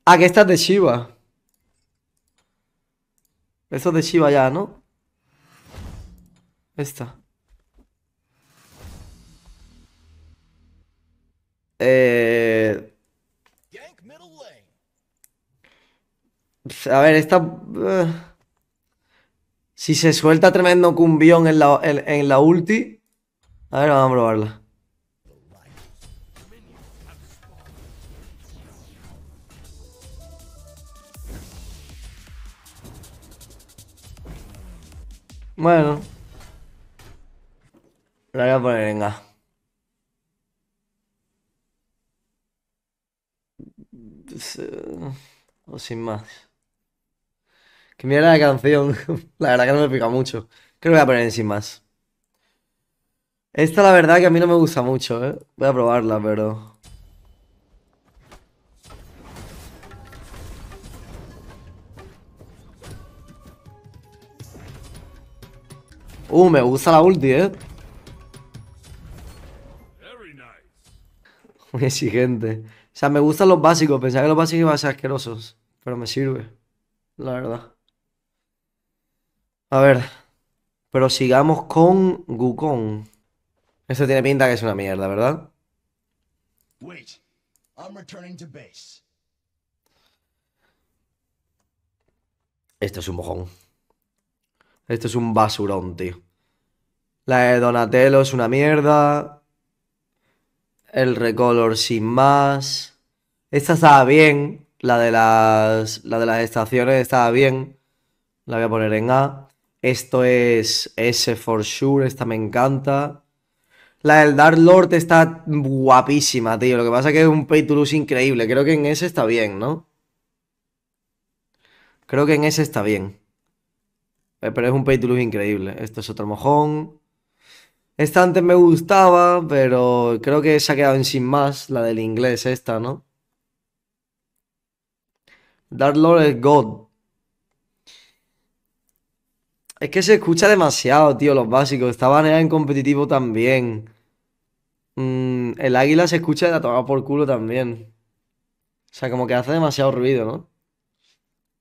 Ah, que esta es de Shiva. Eso es de Shiva ya, ¿no? Esta. Eh, a ver, esta... Eh. Si se suelta tremendo cumbión en la, en la ulti... A ver, vamos a probarla. Bueno. La voy a poner en A. O sin más. Que mira la canción. [laughs] La verdad que no me pica mucho. Creo que voy a poner en sin más. Esta la verdad que a mí no me gusta mucho, ¿eh? Voy a probarla, pero... Uh, me gusta la ulti, eh. Muy exigente. O sea, me gustan los básicos. Pensaba que los básicos iban a ser asquerosos. Pero me sirve. La verdad. A ver. Pero sigamos con Gukong. Esto tiene pinta que es una mierda, ¿verdad? Esto es un mojón. Esto es un basurón, tío. La de Donatello es una mierda. El Recolor sin más. Esta estaba bien. La de las, la de las estaciones estaba bien. La voy a poner en A. Esto es S for sure. Esta me encanta. La del Dark Lord está guapísima, tío. Lo que pasa es que es un pay to increíble. Creo que en ese está bien, ¿no? Creo que en ese está bien. Eh, pero es un pay to lose increíble. Esto es otro mojón. Esta antes me gustaba, pero creo que se ha quedado en sin más, la del inglés esta, ¿no? Dark Lord es God. Es que se escucha demasiado, tío, los básicos. Estaban en competitivo también. Mm, el águila se escucha de la tomada por culo también. O sea, como que hace demasiado ruido, ¿no?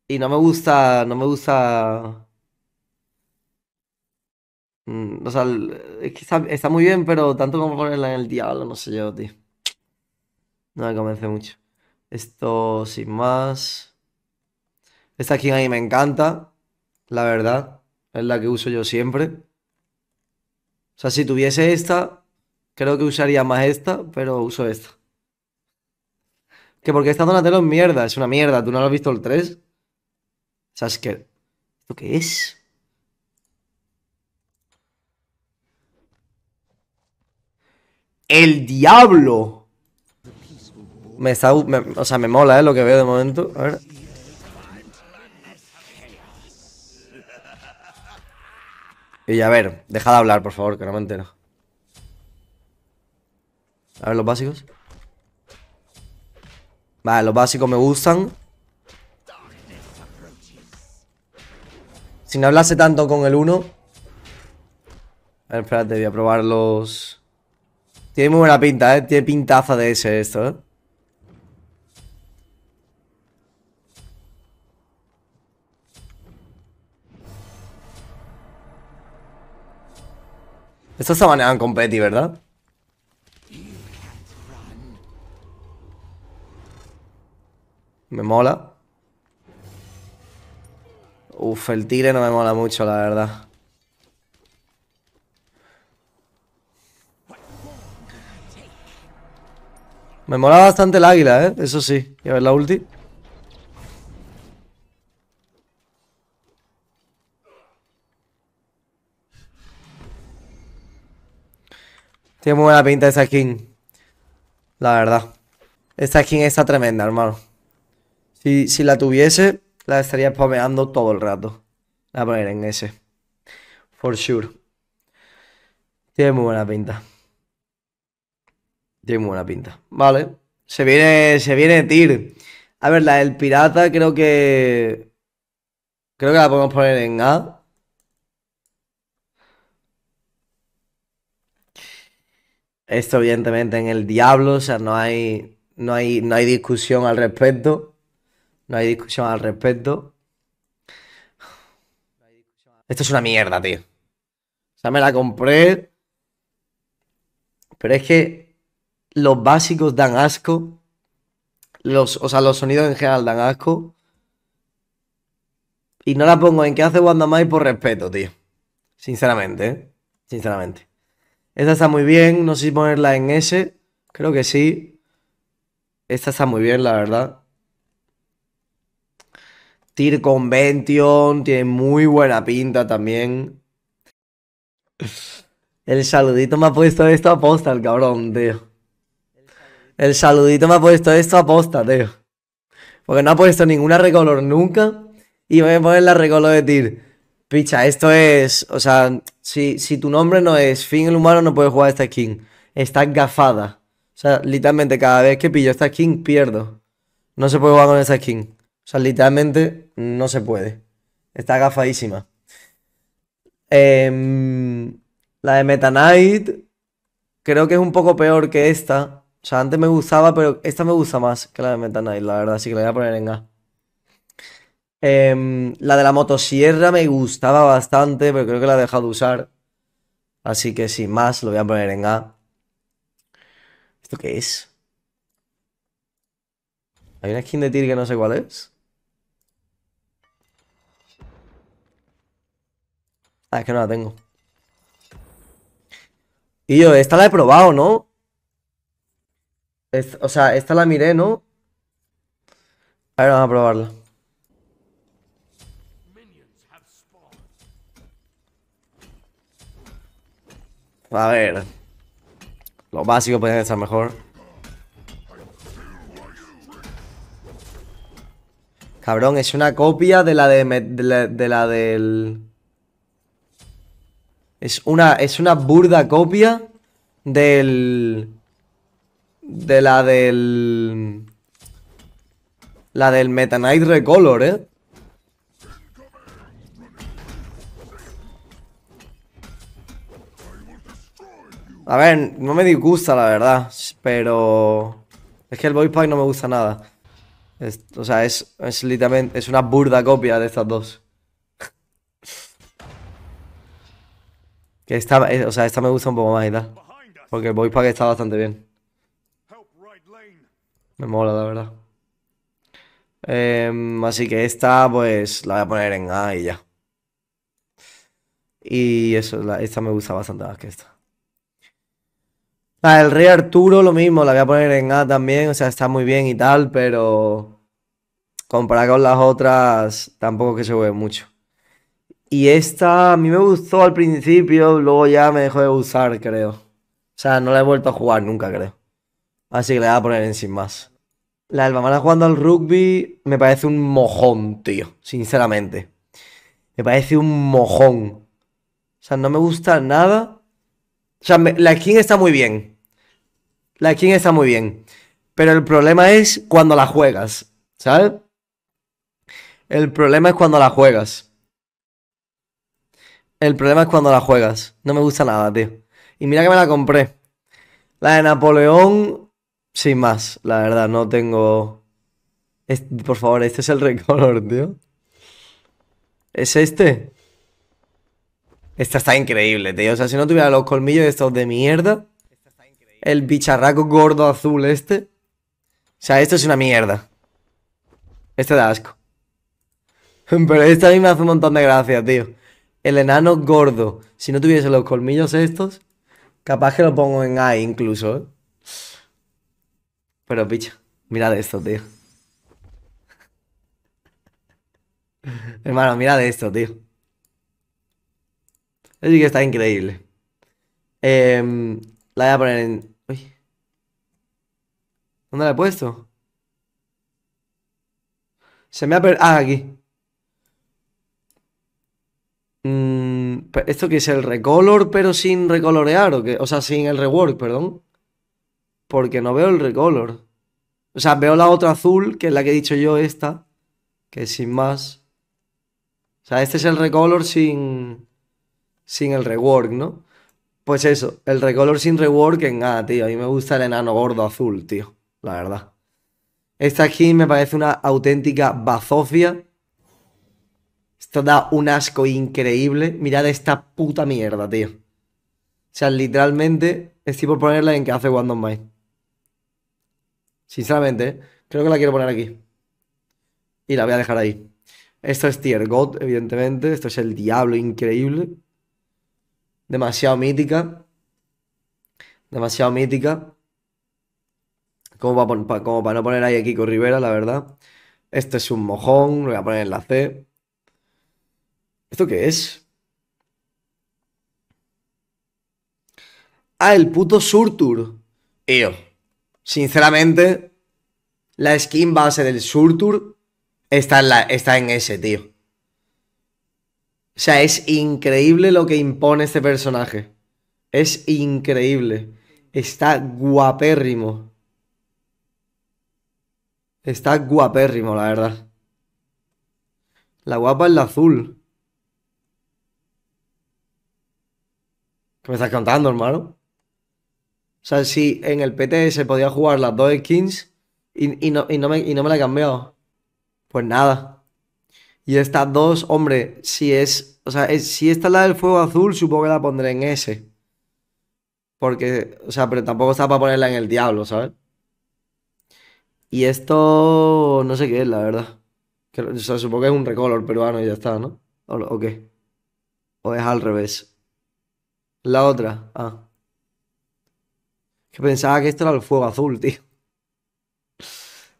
Y no me gusta, no me gusta Mm, o sea, es que está, muy bien, pero tanto como ponerla en el diablo, no sé yo, tío. No me convence mucho. Esto sin más. Esta skin ahí me encanta, la verdad. Es la que uso yo siempre. O sea, si tuviese esta, creo que usaría más esta, pero uso esta. Que porque esta Donatello es mierda, es una mierda. ¿Tú no lo has visto el 3? O sea, es que... ¿Esto qué es? el diablo. Me está. o sea, me mola, eh, Lo que veo de momento. A ver. Y a ver, deja de hablar, por favor, que no me entero. A ver, los básicos. Vale, los básicos me gustan. Si no hablase tanto con el 1. A ver, espérate, voy a probar los. Tiene muy buena pinta, ¿eh? Tiene pintaza de ese esto, ¿eh? Esto se manejan con Petty, ¿verdad? Me mola. Uf, el tigre no me mola mucho, la verdad. Me mola bastante el águila, ¿eh? Eso sí. Y a ver la ulti. Tiene muy buena pinta esa skin. La verdad. Esta skin está tremenda, hermano. Si, si la tuviese, la estaría spameando todo el rato. La voy a poner en ese. For sure. Tiene muy buena pinta. Tiene muy buena pinta. Vale. Se viene, se viene Tyr. A ver, la del pirata creo que... Creo que la podemos poner en A. Esto evidentemente en el diablo, o sea, no hay, no hay, no hay discusión al respecto. No hay discusión al respecto. Esto es una mierda, tío. O sea, me la compré. Pero es que los básicos dan asco. Los, o sea, los sonidos en general dan asco. Y no la pongo en ¿Qué hace Wanda Mai por respeto, tío. Sinceramente, ¿eh? Sinceramente. Esta está muy bien. No sé si ponerla en S. Creo que sí. Esta está muy bien, la verdad. TIRConvention. Convention. Tiene muy buena pinta también. El saludito me ha puesto esto a posta el cabrón, tío. El saludito me ha puesto esto a posta, tío. Porque no ha puesto ninguna recolor nunca. Y voy a poner la recolor de tir. Picha, esto es. O sea, si, si tu nombre no es fin el humano, no puedes jugar esta skin. Está gafada. O sea, literalmente cada vez que pillo esta skin, pierdo. No se puede jugar con esta skin. O sea, literalmente no se puede. Está gafadísima. Em, la de Meta Knight creo que es un poco peor que esta. O sea, antes me gustaba, pero esta me gusta más que la de Meta Knight, la verdad, así que la voy a poner en A. Em, la de la motosierra me gustaba bastante, pero creo que la he dejado de usar. Así que sin más, lo voy a poner en A. ¿Esto qué es? Hay una skin de tir que no sé cuál es. Ah, es que no la tengo. Y yo, esta la he probado, ¿no? o sea, esta la miré, ¿no? A ver, vamos a probarla. A ver. Lo básico puede estar mejor. Cabrón, es una copia de la de, la, de la del... Es una, es una burda copia del de la del... La del Meta Knight Recolor, ¿eh? A ver, no me disgusta la verdad, pero... Es que el voice pack no me gusta nada. o sea, es, es literalmente... Es una burda copia de estas dos. [laughs] que esta, eh, o sea, esta me gusta un poco más y Porque el voice pack está bastante bien. Me mola, la verdad. Em, así que esta, pues, la voy a poner en A y ya. Y eso, esta me gusta bastante más que esta. El Rey Arturo, lo mismo, la voy a poner en A también, o sea, está muy bien y tal, pero comparada con las otras, tampoco que se mueve mucho. Y esta a mí me gustó al principio, luego ya me dejó de usar creo. O sea, no la he vuelto a jugar nunca, creo. Así que le voy a poner en sin más. La mala jugando al rugby me parece un mojón, tío. Sinceramente. Me parece un mojón. O sea, no me gusta nada. O sea, la skin está muy bien. La skin está muy bien. Pero el problema es cuando la juegas. ¿Sabes? El problema es cuando la juegas. El problema es cuando la juegas. No me gusta nada, tío. Y mira que me la compré. La de Napoleón sin más, la verdad, no tengo. por favor, este es el recolor, tío. ¿Es este? Este está increíble, tío. O sea, si no tuviera los colmillos estos de mierda, el bicharraco gordo azul este. O sea, esto es una mierda. Este da asco. [laughs] Pero este a mí me hace un montón de gracia, tío. El enano gordo. Si no tuviese los colmillos estos, capaz que lo pongo en A incluso, ¿eh? Pero picho, mirad esto, tío. Hermano, mirad esto, tío. Es que está increíble. Em, la voy a poner en... Uy. ¿Dónde la he puesto? Se me ha perdido... Ah, aquí. Mm, ¿Esto que es el recolor pero sin recolorear o O sea, sin el rework, perdón porque no veo el recolor. O sea, veo la otra azul, que es la que he dicho yo, esta, que sin más. O sea, este es el recolor sin, sin el rework, ¿no? Pues eso, el recolor sin rework en nada, tío. A mí me gusta el enano gordo azul, tío, la verdad. Esta aquí me parece una auténtica bazofia. Esto da un asco increíble. Mirad esta puta mierda, tío. O sea, literalmente estoy por ponerla en que hace One Mind. Sinceramente, creo que la quiero poner aquí. Y la voy a dejar ahí. Esto es Tier God, evidentemente. Esto es el Diablo increíble. Demasiado mítica. Demasiado mítica. Como para, no poner ahí aquí Kiko Rivera, la verdad. Esto es un mojón. Lo voy a poner en la C. ¿Esto qué es? Ah, el puto Surtur. Eo sinceramente, la skin base del Surtur está en, está en ese, tío. O sea, es increíble lo que impone este personaje. Es increíble. Está guapérrimo. Está guapérrimo, la verdad. La guapa es la azul. ¿Qué me estás contando, hermano? O sea, si en el PTS podía jugar las dos skins y, no, no, me, la he cambiado, pues nada. Y estas dos, hombre, si es. O sea, si esta es la del fuego azul, supongo que la pondré en ese Porque, o sea, pero tampoco está para ponerla en el diablo, ¿sabes? Y esto. No sé qué es, la verdad. Que, o sea, supongo que es un recolor peruano y ya está, ¿no? ¿O, o qué? ¿O es al revés? La otra. Ah pensaba que esto era el fuego azul, tío.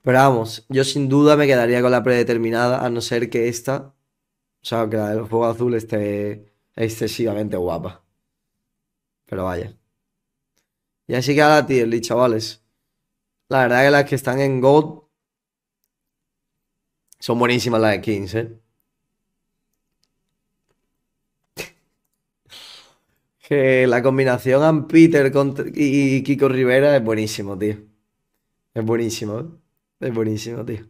Pero vamos, yo sin duda me quedaría con la predeterminada, a no ser que esta, o sea, que la del fuego azul esté excesivamente guapa. Pero vaya. Y así que ahora tío chavales. La verdad es que las que están en Gold son buenísimas las de 15, ¿eh? Que la combinación Ann Peter con, y Kiko Rivera es buenísimo, tío. Es buenísimo, ¿eh? Es buenísimo, tío.